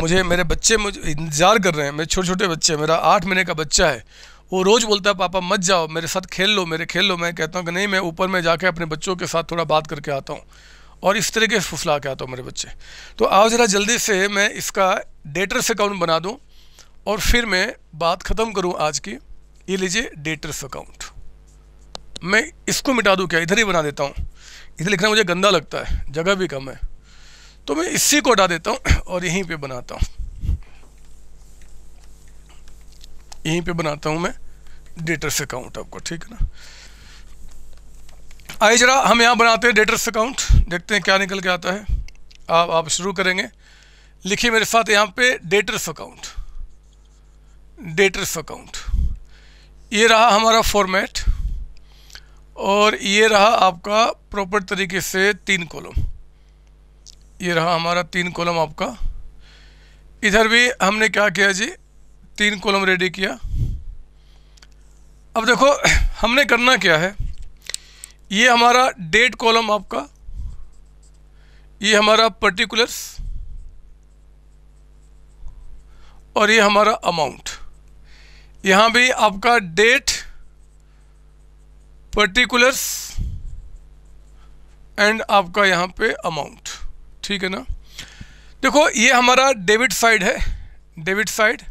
मुझे मेरे बच्चे मुझे इंतज़ार कर रहे हैं मेरे छोटे छोटे बच्चे मेरा आठ महीने का बच्चा है वो रोज़ बोलता है पापा मत जाओ मेरे साथ खेल लो मेरे खेल लो मैं कहता हूँ कि नहीं मैं ऊपर में जाके अपने बच्चों के साथ थोड़ा बात करके आता हूँ और इस तरह के फुसला के आता हूँ मेरे बच्चे तो आओ ज़रा जल्दी से मैं इसका डेटर्स अकाउंट बना दूँ और फिर मैं बात ख़त्म करूँ आज की ये लीजिए डेटर्स अकाउंट मैं इसको मिटा दूँ क्या इधर ही बना देता हूँ इधर लिखना मुझे गंदा लगता है जगह भी कम है तो मैं इसी को हटा देता हूँ और यहीं पे बनाता हूँ यहीं पे बनाता हूँ मैं डेटर्स अकाउंट आपको ठीक है ना आइए जरा हम यहाँ बनाते हैं डेटर्स अकाउंट देखते हैं क्या निकल के आता है आप आप शुरू करेंगे लिखिए मेरे साथ यहाँ पे डेटर्स अकाउंट डेटर्स अकाउंट ये रहा हमारा फॉर्मेट और ये रहा आपका प्रॉपर तरीके से तीन कॉलम ये रहा हमारा तीन कॉलम आपका इधर भी हमने क्या किया जी तीन कॉलम रेडी किया अब देखो हमने करना क्या है ये हमारा डेट कॉलम आपका ये हमारा पर्टिकुलर्स और ये हमारा अमाउंट यहाँ भी आपका डेट पर्टिकुलर्स एंड आपका यहाँ पे अमाउंट ठीक है ना देखो ये हमारा डेबिट साइड है डेबिट साइड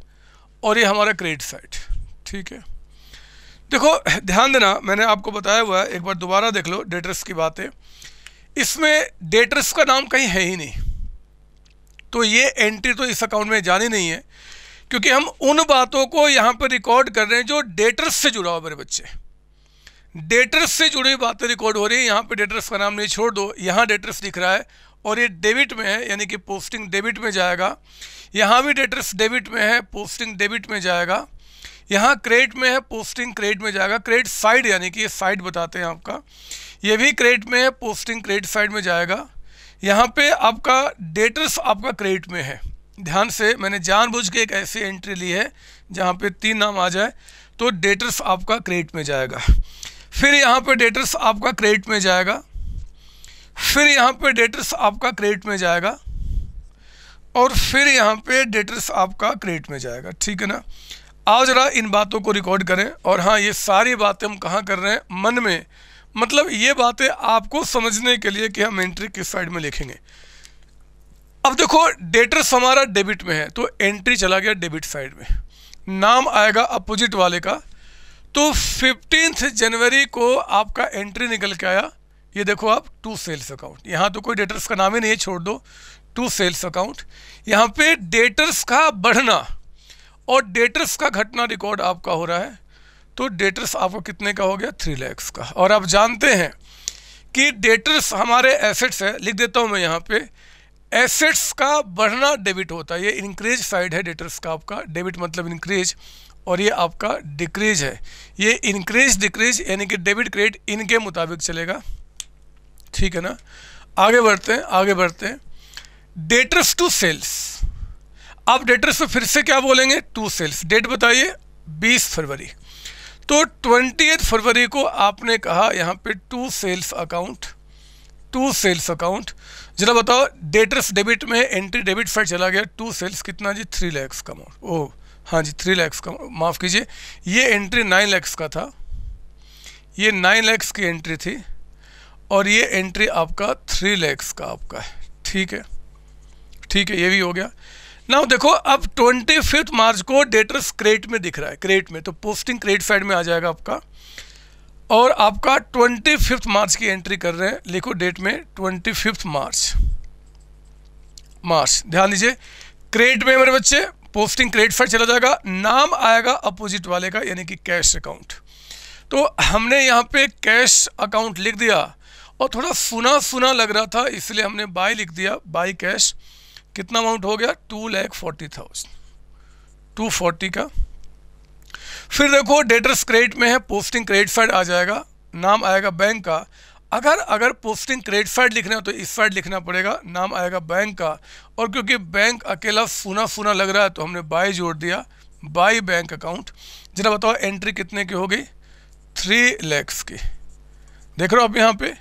और ये हमारा क्रेडिट साइड ठीक है देखो ध्यान देना मैंने आपको बताया हुआ है एक बार दोबारा देख लो डेटर्स की बात है इसमें डेटर्स का नाम कहीं है ही नहीं तो ये एंट्री तो इस अकाउंट में जानी नहीं है क्योंकि हम उन बातों को यहाँ पर रिकॉर्ड कर रहे हैं जो डेटर्स से जुड़ा हुआ मेरे बच्चे डेटर्स से जुड़ी हुई बातें रिकॉर्ड हो रही है यहाँ पर डेटर्स का नाम नहीं छोड़ दो यहाँ डेटर्स दिख रहा है और ये डेबिट में है यानी कि पोस्टिंग डेबिट में जाएगा यहाँ भी डेटर्स डेबिट में है पोस्टिंग डेबिट में जाएगा यहाँ क्रेडिट में है पोस्टिंग क्रेडिट में जाएगा क्रेडिट साइड यानी कि ये साइड बताते हैं आपका ये भी क्रेडिट में है पोस्टिंग क्रेडिट साइड में जाएगा यहाँ पे आपका डेटर्स आपका क्रेडिट में है ध्यान से मैंने जानबूझ के एक ऐसी एंट्री ली है जहाँ पे तीन नाम आ जाए तो डेटर्स आपका क्रेडिट में जाएगा फिर यहाँ पे डेटर्स आपका क्रेडिट में जाएगा फिर यहाँ पे डेटर्स आपका क्रेडिट में जाएगा और फिर यहाँ पे डेटर्स आपका क्रेडिट में जाएगा ठीक है ना आज जरा इन बातों को रिकॉर्ड करें और हाँ ये सारी बातें हम कहाँ कर रहे हैं मन में मतलब ये बातें आपको समझने के लिए कि हम एंट्री किस साइड में लिखेंगे अब देखो डेटर्स हमारा डेबिट में है तो एंट्री चला गया डेबिट साइड में नाम आएगा अपोजिट वाले का तो फिफ्टींथ जनवरी को आपका एंट्री निकल के आया ये देखो आप टू सेल्स अकाउंट यहाँ तो कोई डेटर्स का नाम ही नहीं है छोड़ दो टू सेल्स अकाउंट यहाँ पे डेटर्स का बढ़ना और डेटर्स का घटना रिकॉर्ड आपका हो रहा है तो डेटर्स आपको कितने का हो गया थ्री लैक्स का और आप जानते हैं कि डेटर्स हमारे एसेट्स है लिख देता हूँ मैं यहाँ पर एसेट्स का बढ़ना डेबिट होता है ये इंक्रीज साइड है डेटर्स का आपका डेबिट मतलब इंक्रीज और ये आपका डिक्रीज है ये इंक्रीज डिक्रीज यानी कि डेबिट क्रेडिट इनके मुताबिक चलेगा ठीक है ना आगे बढ़ते हैं आगे बढ़ते हैं डेटर्स टू सेल्स आप डेटर्स पर फिर से क्या बोलेंगे टू सेल्स डेट बताइए 20 फरवरी तो ट्वेंटी फरवरी को आपने कहा यहाँ पे to sales account to sales account जरा बताओ डेटर्स डेबिट में एंट्री डेबिट फेड चला गया टू सेल्स कितना जी थ्री लैक्स का मोर ओ हाँ जी थ्री लैक्स का माफ़ कीजिए ये एंट्री नाइन लैक्स का था ये नाइन लैक्स की एंट्री थी और ये एंट्री आपका थ्री लैक्स का आपका है ठीक है ठीक है ये भी हो गया ना देखो अब ट्वेंटी फिफ्थ मार्च को डेटर्स क्रेट में दिख रहा है क्रेट में तो पोस्टिंग क्रेट साइड में आ जाएगा आपका और आपका ट्वेंटी फिफ्थ मार्च की एंट्री कर रहे हैं लिखो डेट में ट्वेंटी फिफ्थ मार्च मार्च ध्यान दीजिए क्रेडिट में मेरे बच्चे पोस्टिंग क्रेडिट फाइड चला जाएगा नाम आएगा अपोजिट वाले का यानी कि कैश अकाउंट तो हमने यहाँ पे कैश अकाउंट लिख दिया और थोड़ा सुना सुना लग रहा था इसलिए हमने बाय लिख दिया बाय कैश कितना अमाउंट हो गया two lakh forty thousand two forty का फिर देखो डेटर्स क्रेडिट में है पोस्टिंग क्रेडिट फाइड आ जाएगा नाम आएगा बैंक का अगर अगर पोस्टिंग क्रेडिट फाइड लिखना हो तो इस फाइड लिखना पड़ेगा नाम आएगा बैंक का और क्योंकि बैंक अकेला फूना फूना लग रहा है तो हमने बाई जोड़ दिया बाय बैंक अकाउंट जरा बताओ एंट्री कितने की होगी थ्री लैक्स की देख रहे हो आप यहाँ पे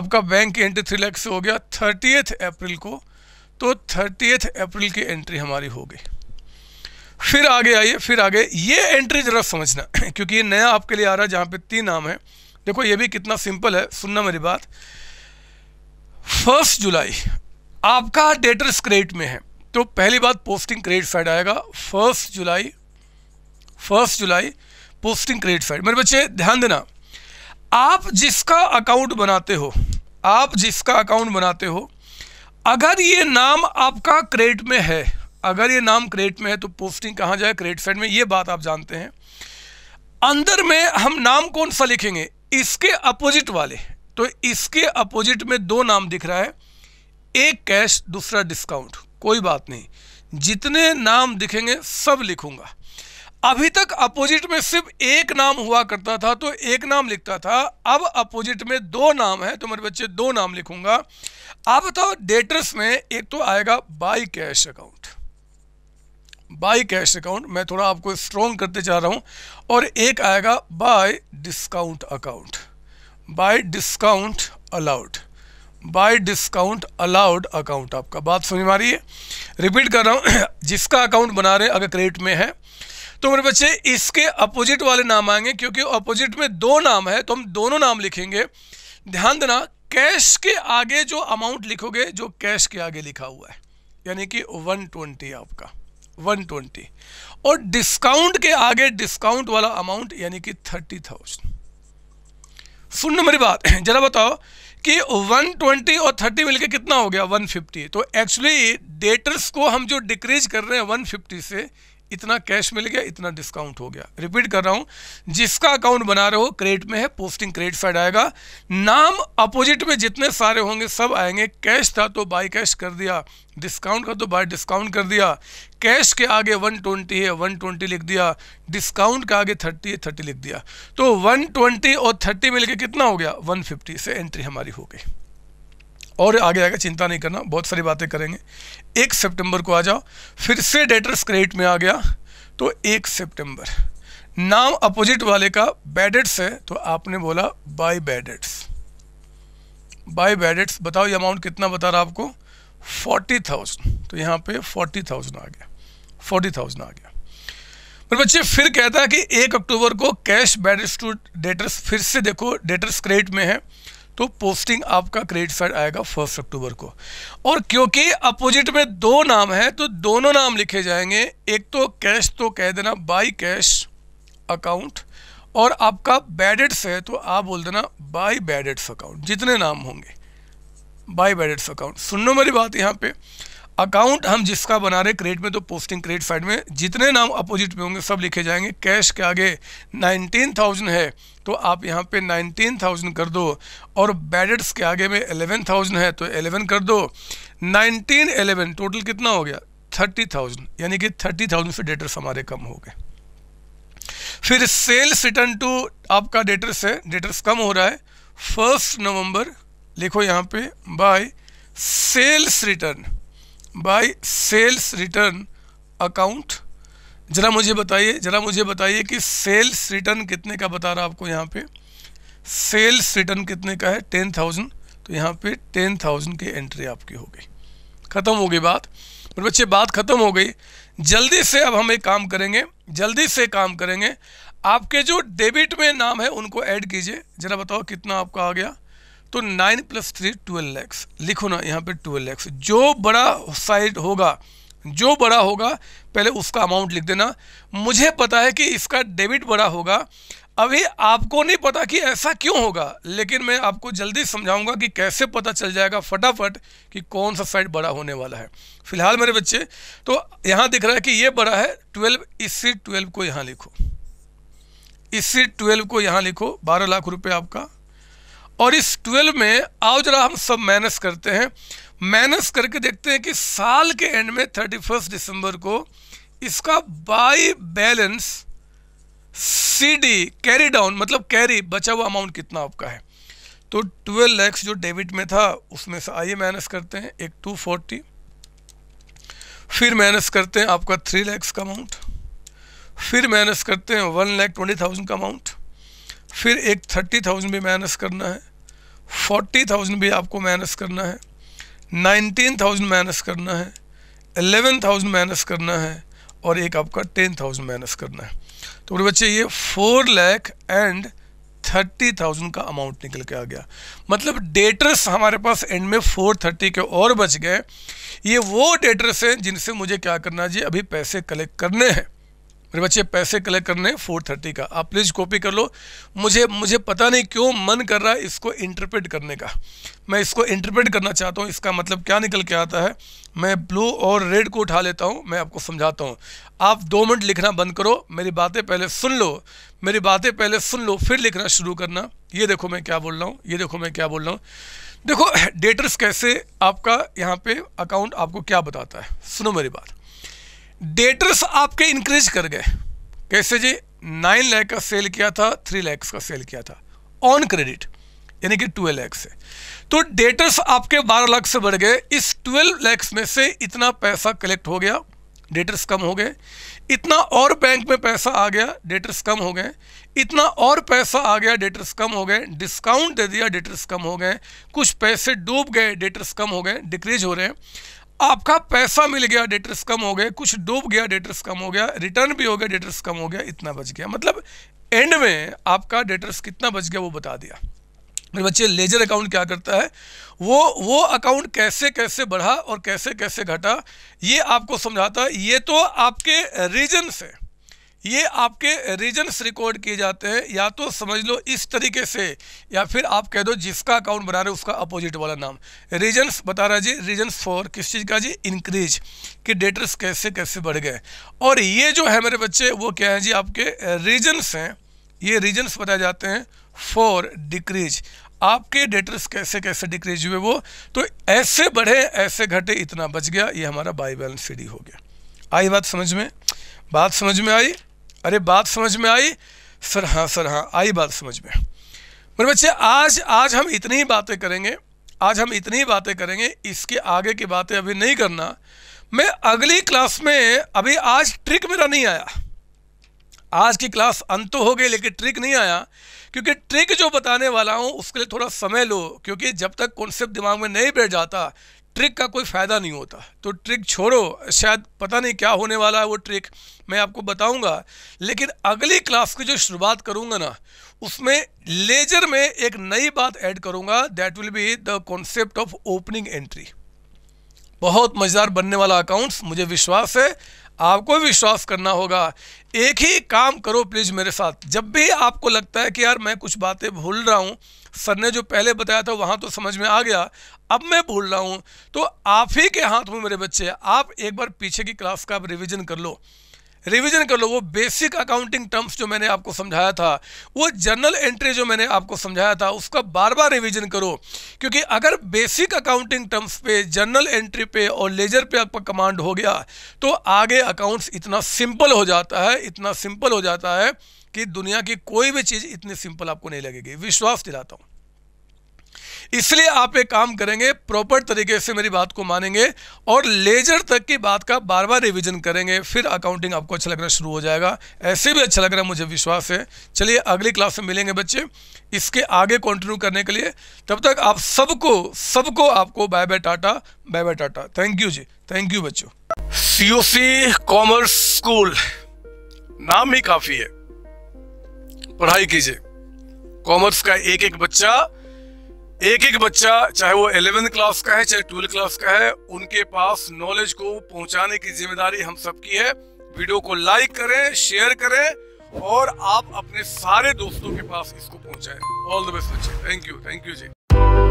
आपका बैंक की एंट्री थ्री लैक्स से हो गया थर्टीथ अप्रैल को तो थर्टीथ अप्रैल की एंट्री हमारी हो गई फिर आगे आइए फिर आगे ये एंट्री जरा समझना (clears throat) क्योंकि ये नया आपके लिए आ रहा है जहाँ पे तीन नाम है देखो ये भी कितना सिंपल है सुनना मेरी बात फर्स्ट जुलाई आपका डेटर्स क्रेडिट में है तो पहली बात पोस्टिंग क्रेडिट साइड आएगा first July first July posting credit side मेरे बच्चे ध्यान देना आप जिसका अकाउंट बनाते हो आप जिसका अकाउंट बनाते हो अगर ये नाम आपका क्रेडिट में है अगर ये नाम क्रेट में है तो पोस्टिंग कहाँ जाए क्रेट साइड में ये बात आप जानते हैं अंदर में हम नाम कौन सा लिखेंगे इसके अपोजिट वाले तो इसके अपोजिट में दो नाम दिख रहा है एक कैश दूसरा डिस्काउंट कोई बात नहीं जितने नाम दिखेंगे सब लिखूंगा अभी तक अपोजिट में सिर्फ एक नाम हुआ करता था तो एक नाम लिखता था अब अपोजिट में दो नाम है तो मेरे बच्चे दो नाम लिखूंगा आप बताओ डेटर्स में एक तो आएगा by cash account by cash account मैं थोड़ा आपको स्ट्रॉन्ग करते जा रहा हूँ और एक आएगा by discount account by discount allowed by discount allowed account आपका बात समझ आ रही है रिपीट कर रहा हूँ (coughs) जिसका अकाउंट बना रहे अगर क्रेडिट में है तो मेरे बच्चे इसके अपोजिट वाले नाम आएंगे क्योंकि अपोजिट में दो नाम है तो हम दोनों नाम लिखेंगे ध्यान देना कैश के आगे जो अमाउंट लिखोगे जो कैश के आगे लिखा हुआ है यानी कि 120 आपका वन ट्वेंटी और डिस्काउंट के आगे डिस्काउंट वाला अमाउंट यानी कि थर्टी थाउजेंड सुन मेरी बात (clears throat) जरा बताओ कि 120 और 30 मिलके कितना हो गया 150 तो एक्चुअली डेटर्स को हम जो डिक्रीज कर रहे हैं 150 से इतना कैश मिल गया इतना डिस्काउंट हो गया रिपीट कर रहा हूं जिसका अकाउंट बना रहे हो क्रेडिट में है पोस्टिंग क्रेडिट साइड आएगा नाम अपोजिट में जितने सारे होंगे सब आएंगे कैश था तो बाय कैश कर दिया डिस्काउंट का तो बाय डिस्काउंट कर दिया कैश के आगे 120 है 120 लिख दिया डिस्काउंट के आगे 30 है 30 लिख दिया तो 120 और 30 मिलकर कितना हो गया 150 से एंट्री हमारी हो गई और आगे आगे चिंता नहीं करना बहुत सारी बातें करेंगे एक सितंबर को आ जाओ फिर से डेटर्स क्रेडिट में आ गया तो एक सितंबर नाम अपोजिट वाले का बैडेट्स है तो आपने बोला बाय बैडेट्स बाय बैडेट्स बताओ ये अमाउंट कितना बता रहा आपको फोर्टी थाउजेंड तो यहाँ पे फोर्टी थाउजेंड आ गया फोर्टी थाउजेंड आ गया पर बच्चे फिर कहता है कि एक अक्टूबर को कैश बैडेट्स टू डेटर्स फिर से देखो डेटर्स क्रेडिट में है तो पोस्टिंग आपका क्रेडिट साइड आएगा फर्स्ट अक्टूबर को और क्योंकि अपोजिट में दो नाम है तो दोनों नाम लिखे जाएंगे एक तो कैश तो कह देना बाई कैश अकाउंट और आपका बैडेट्स है तो आप बोल देना बाई बैडेट्स अकाउंट जितने नाम होंगे बाई बैडेट्स अकाउंट सुनो मेरी बात यहाँ पे अकाउंट हम जिसका बना रहे क्रेडिट में तो पोस्टिंग क्रेडिट साइड में जितने नाम अपोजिट में होंगे सब लिखे जाएंगे कैश के आगे नाइनटीन थाउजेंड है तो आप यहाँ पे नाइनटीन थाउजेंड कर दो और बैडेट्स के आगे में एलेवन थाउजेंड है तो एलेवन कर दो नाइनटीन एलेवन टोटल कितना हो गया थर्टी थाउजेंड यानी कि थर्टी थाउजेंड से डेटर्स हमारे कम हो गए फिर सेल्स रिटर्न टू आपका डेटर्स है डेटर्स कम हो रहा है फर्स्ट नवम्बर लिखो यहाँ पे by sales return by sales return account ज़रा मुझे बताइए ज़रा मुझे बताइए कि सेल्स रिटर्न कितने का बता रहा आपको यहाँ पे सेल्स रिटर्न कितने का है टेन थाउजेंड तो यहाँ पे टेन थाउजेंड की एंट्री आपकी हो गई ख़त्म हो गई बात पर बच्चे बात ख़त्म हो गई जल्दी से अब हम एक काम करेंगे जल्दी से काम करेंगे आपके जो डेबिट में नाम है उनको ऐड कीजिए ज़रा बताओ कितना आपका आ गया तो nine plus three twelve lakhs लिखो ना यहाँ पे ट्वेल्व लैक्स जो बड़ा साइड होगा जो बड़ा होगा पहले उसका अमाउंट लिख देना मुझे पता है कि इसका डेबिट बड़ा होगा अभी आपको नहीं पता कि ऐसा क्यों होगा लेकिन मैं आपको जल्दी समझाऊंगा कि कैसे पता चल जाएगा फटाफट कि कौन सा साइड बड़ा होने वाला है फिलहाल मेरे बच्चे तो यहाँ दिख रहा है कि ये बड़ा है ट्वेल्व इसी ट्वेल्व को यहाँ लिखो इसी ट्वेल्व को यहाँ लिखो बारह लाख रुपये आपका और इस ट्वेल्व में आओ जरा हम सब माइनस करते हैं माइनस करके देखते हैं कि साल के एंड में थर्टी फर्स्ट दिसंबर को इसका by balance C D carry down मतलब कैरी बचा हुआ अमाउंट कितना आपका है तो ट्वेल्व लैक्स जो डेबिट में था उसमें से आइए माइनस करते हैं एक टू फोर्टी फिर माइनस करते हैं आपका थ्री लैक्स का अमाउंट फिर माइनस करते हैं वन लैख ट्वेंटी थाउजेंड का अमाउंट फिर एक थर्टी थाउजेंड भी माइनस करना है फोर्टी थाउजेंड भी आपको माइनस करना है नाइनटीन थाउजेंड माइनस करना है एलेवन थाउजेंड माइनस करना है और एक आपका टेन थाउजेंड माइनस करना है तो मेरे बच्चे ये four lakh and thirty thousand का अमाउंट निकल के आ गया मतलब डेटर्स हमारे पास एंड में फोर थर्टी के और बच गए ये वो डेटर्स हैं जिनसे मुझे क्या करना चाहिए अभी पैसे कलेक्ट करने हैं मेरे बच्चे पैसे कलेक्ट करने फोर थर्टी का आप प्लीज़ कॉपी कर लो मुझे मुझे पता नहीं क्यों मन कर रहा है इसको इंटरप्रेट करने का मैं इसको इंटरप्रेट करना चाहता हूँ इसका मतलब क्या निकल के आता है मैं ब्लू और रेड को उठा लेता हूँ मैं आपको समझाता हूँ आप दो मिनट लिखना बंद करो मेरी बातें पहले सुन लो मेरी बातें पहले सुन लो फिर लिखना शुरू करना ये देखो मैं क्या बोल रहा हूँ ये देखो मैं क्या बोल रहा हूँ देखो डेटर्स (clears throat) कैसे आपका यहाँ पे अकाउंट आपको क्या बताता है सुनो मेरी बात डेटर्स आपके इंक्रीज कर गए कैसे जी नाइन लैख का सेल किया था थ्री लैक्स का सेल किया था ऑन क्रेडिट यानी कि ट्वेल्व लैक्स से तो डेटर्स आपके बारह लाख से बढ़ गए इस ट्वेल्व लैक्स में से इतना पैसा कलेक्ट हो गया डेटर्स कम हो गए इतना और बैंक में पैसा आ गया डेटर्स कम हो गए इतना और पैसा आ गया डेटर्स कम हो गए डिस्काउंट दे दिया डेटर्स कम हो गए कुछ पैसे डूब गए डेटर्स कम हो गए डिक्रीज हो रहे हैं आपका पैसा मिल गया डेटर्स कम हो गए कुछ डूब गया डेटर्स कम हो गया रिटर्न भी हो गया डेटर्स कम हो गया इतना बच गया मतलब एंड में आपका डेटर्स कितना बच गया वो बता दिया मेरे बच्चे लेजर अकाउंट क्या करता है वो वो अकाउंट कैसे कैसे बढ़ा और कैसे कैसे घटा ये आपको समझाता है ये तो आपके रीजन से ये आपके रीजन्स रिकॉर्ड किए जाते हैं या तो समझ लो इस तरीके से या फिर आप कह दो जिसका अकाउंट बना रहे हो उसका अपोजिट वाला नाम रीजन्स बता रहा जी रीजन्स फॉर किस चीज़ का जी इंक्रीज कि डेटर्स कैसे कैसे बढ़ गए और ये जो है मेरे बच्चे वो क्या है जी आपके रीजन्स हैं ये रीजन्स बताए जाते हैं फॉर डिक्रीज आपके डेटर्स कैसे कैसे डिक्रीज हुए वो तो ऐसे बढ़े ऐसे घटे इतना बच गया ये हमारा बाई बैलेंस सीडी हो गया आई बात समझ में बात समझ में आई अरे बात समझ में आई सर हाँ सर हाँ आई बात समझ में मेरे बच्चे आज आज हम इतनी ही बातें करेंगे आज हम इतनी ही बातें करेंगे इसके आगे की बातें अभी नहीं करना मैं अगली क्लास में अभी आज ट्रिक मेरा नहीं आया आज की क्लास अंत तो हो गई लेकिन ट्रिक नहीं आया क्योंकि ट्रिक जो बताने वाला हूँ उसके लिए थोड़ा समय लो क्योंकि जब तक कॉन्सेप्ट दिमाग में नहीं बैठ जाता ट्रिक का कोई फ़ायदा नहीं होता तो ट्रिक छोड़ो शायद पता नहीं क्या होने वाला है वो ट्रिक मैं आपको बताऊंगा लेकिन अगली क्लास की जो शुरुआत करूंगा ना उसमें लेजर में एक नई बात ऐड करूंगा that will be the concept of opening entry बहुत मज़ेदार बनने वाला अकाउंट्स मुझे विश्वास है आपको विश्वास करना होगा एक ही काम करो प्लीज़ मेरे साथ जब भी आपको लगता है कि यार मैं कुछ बातें भूल रहा हूँ सर ने जो पहले बताया था वहाँ तो समझ में आ गया अब मैं भूल रहा हूँ तो आप ही के हाथ में मेरे बच्चे आप एक बार पीछे की क्लास का आप रिविज़न कर लो रिवीजन कर लो वो बेसिक अकाउंटिंग टर्म्स जो मैंने आपको समझाया था वो जर्नल एंट्री जो मैंने आपको समझाया था उसका बार बार रिवीजन करो क्योंकि अगर बेसिक अकाउंटिंग टर्म्स पे जर्नल एंट्री पे और लेजर पे आपका कमांड हो गया तो आगे अकाउंट्स इतना सिंपल हो जाता है इतना सिंपल हो जाता है कि दुनिया की कोई भी चीज़ इतनी सिंपल आपको नहीं लगेगी विश्वास दिलाता हूं इसलिए आप एक काम करेंगे प्रॉपर तरीके से मेरी बात को मानेंगे और लेजर तक की बात का बार बार रिवीजन करेंगे फिर अकाउंटिंग आपको अच्छा लगना शुरू हो जाएगा ऐसे भी अच्छा लग रहा है मुझे विश्वास है चलिए अगली क्लास में मिलेंगे बच्चे इसके आगे कंटिन्यू करने के लिए तब तक आप सबको सबको आपको बाय बाय टाटा बाय बाय टाटा थैंक यू जी थैंक यू बच्चों सी कॉमर्स स्कूल नाम ही काफ़ी है पढ़ाई कीजिए कॉमर्स का एक एक बच्चा एक एक बच्चा चाहे वो एलेवेंथ क्लास का है चाहे ट्वेल्थ क्लास का है उनके पास नॉलेज को पहुंचाने की जिम्मेदारी हम सबकी है वीडियो को लाइक करें शेयर करें और आप अपने सारे दोस्तों के पास इसको पहुंचाएं ऑल द बेस्ट बच्चे thank you thank you ji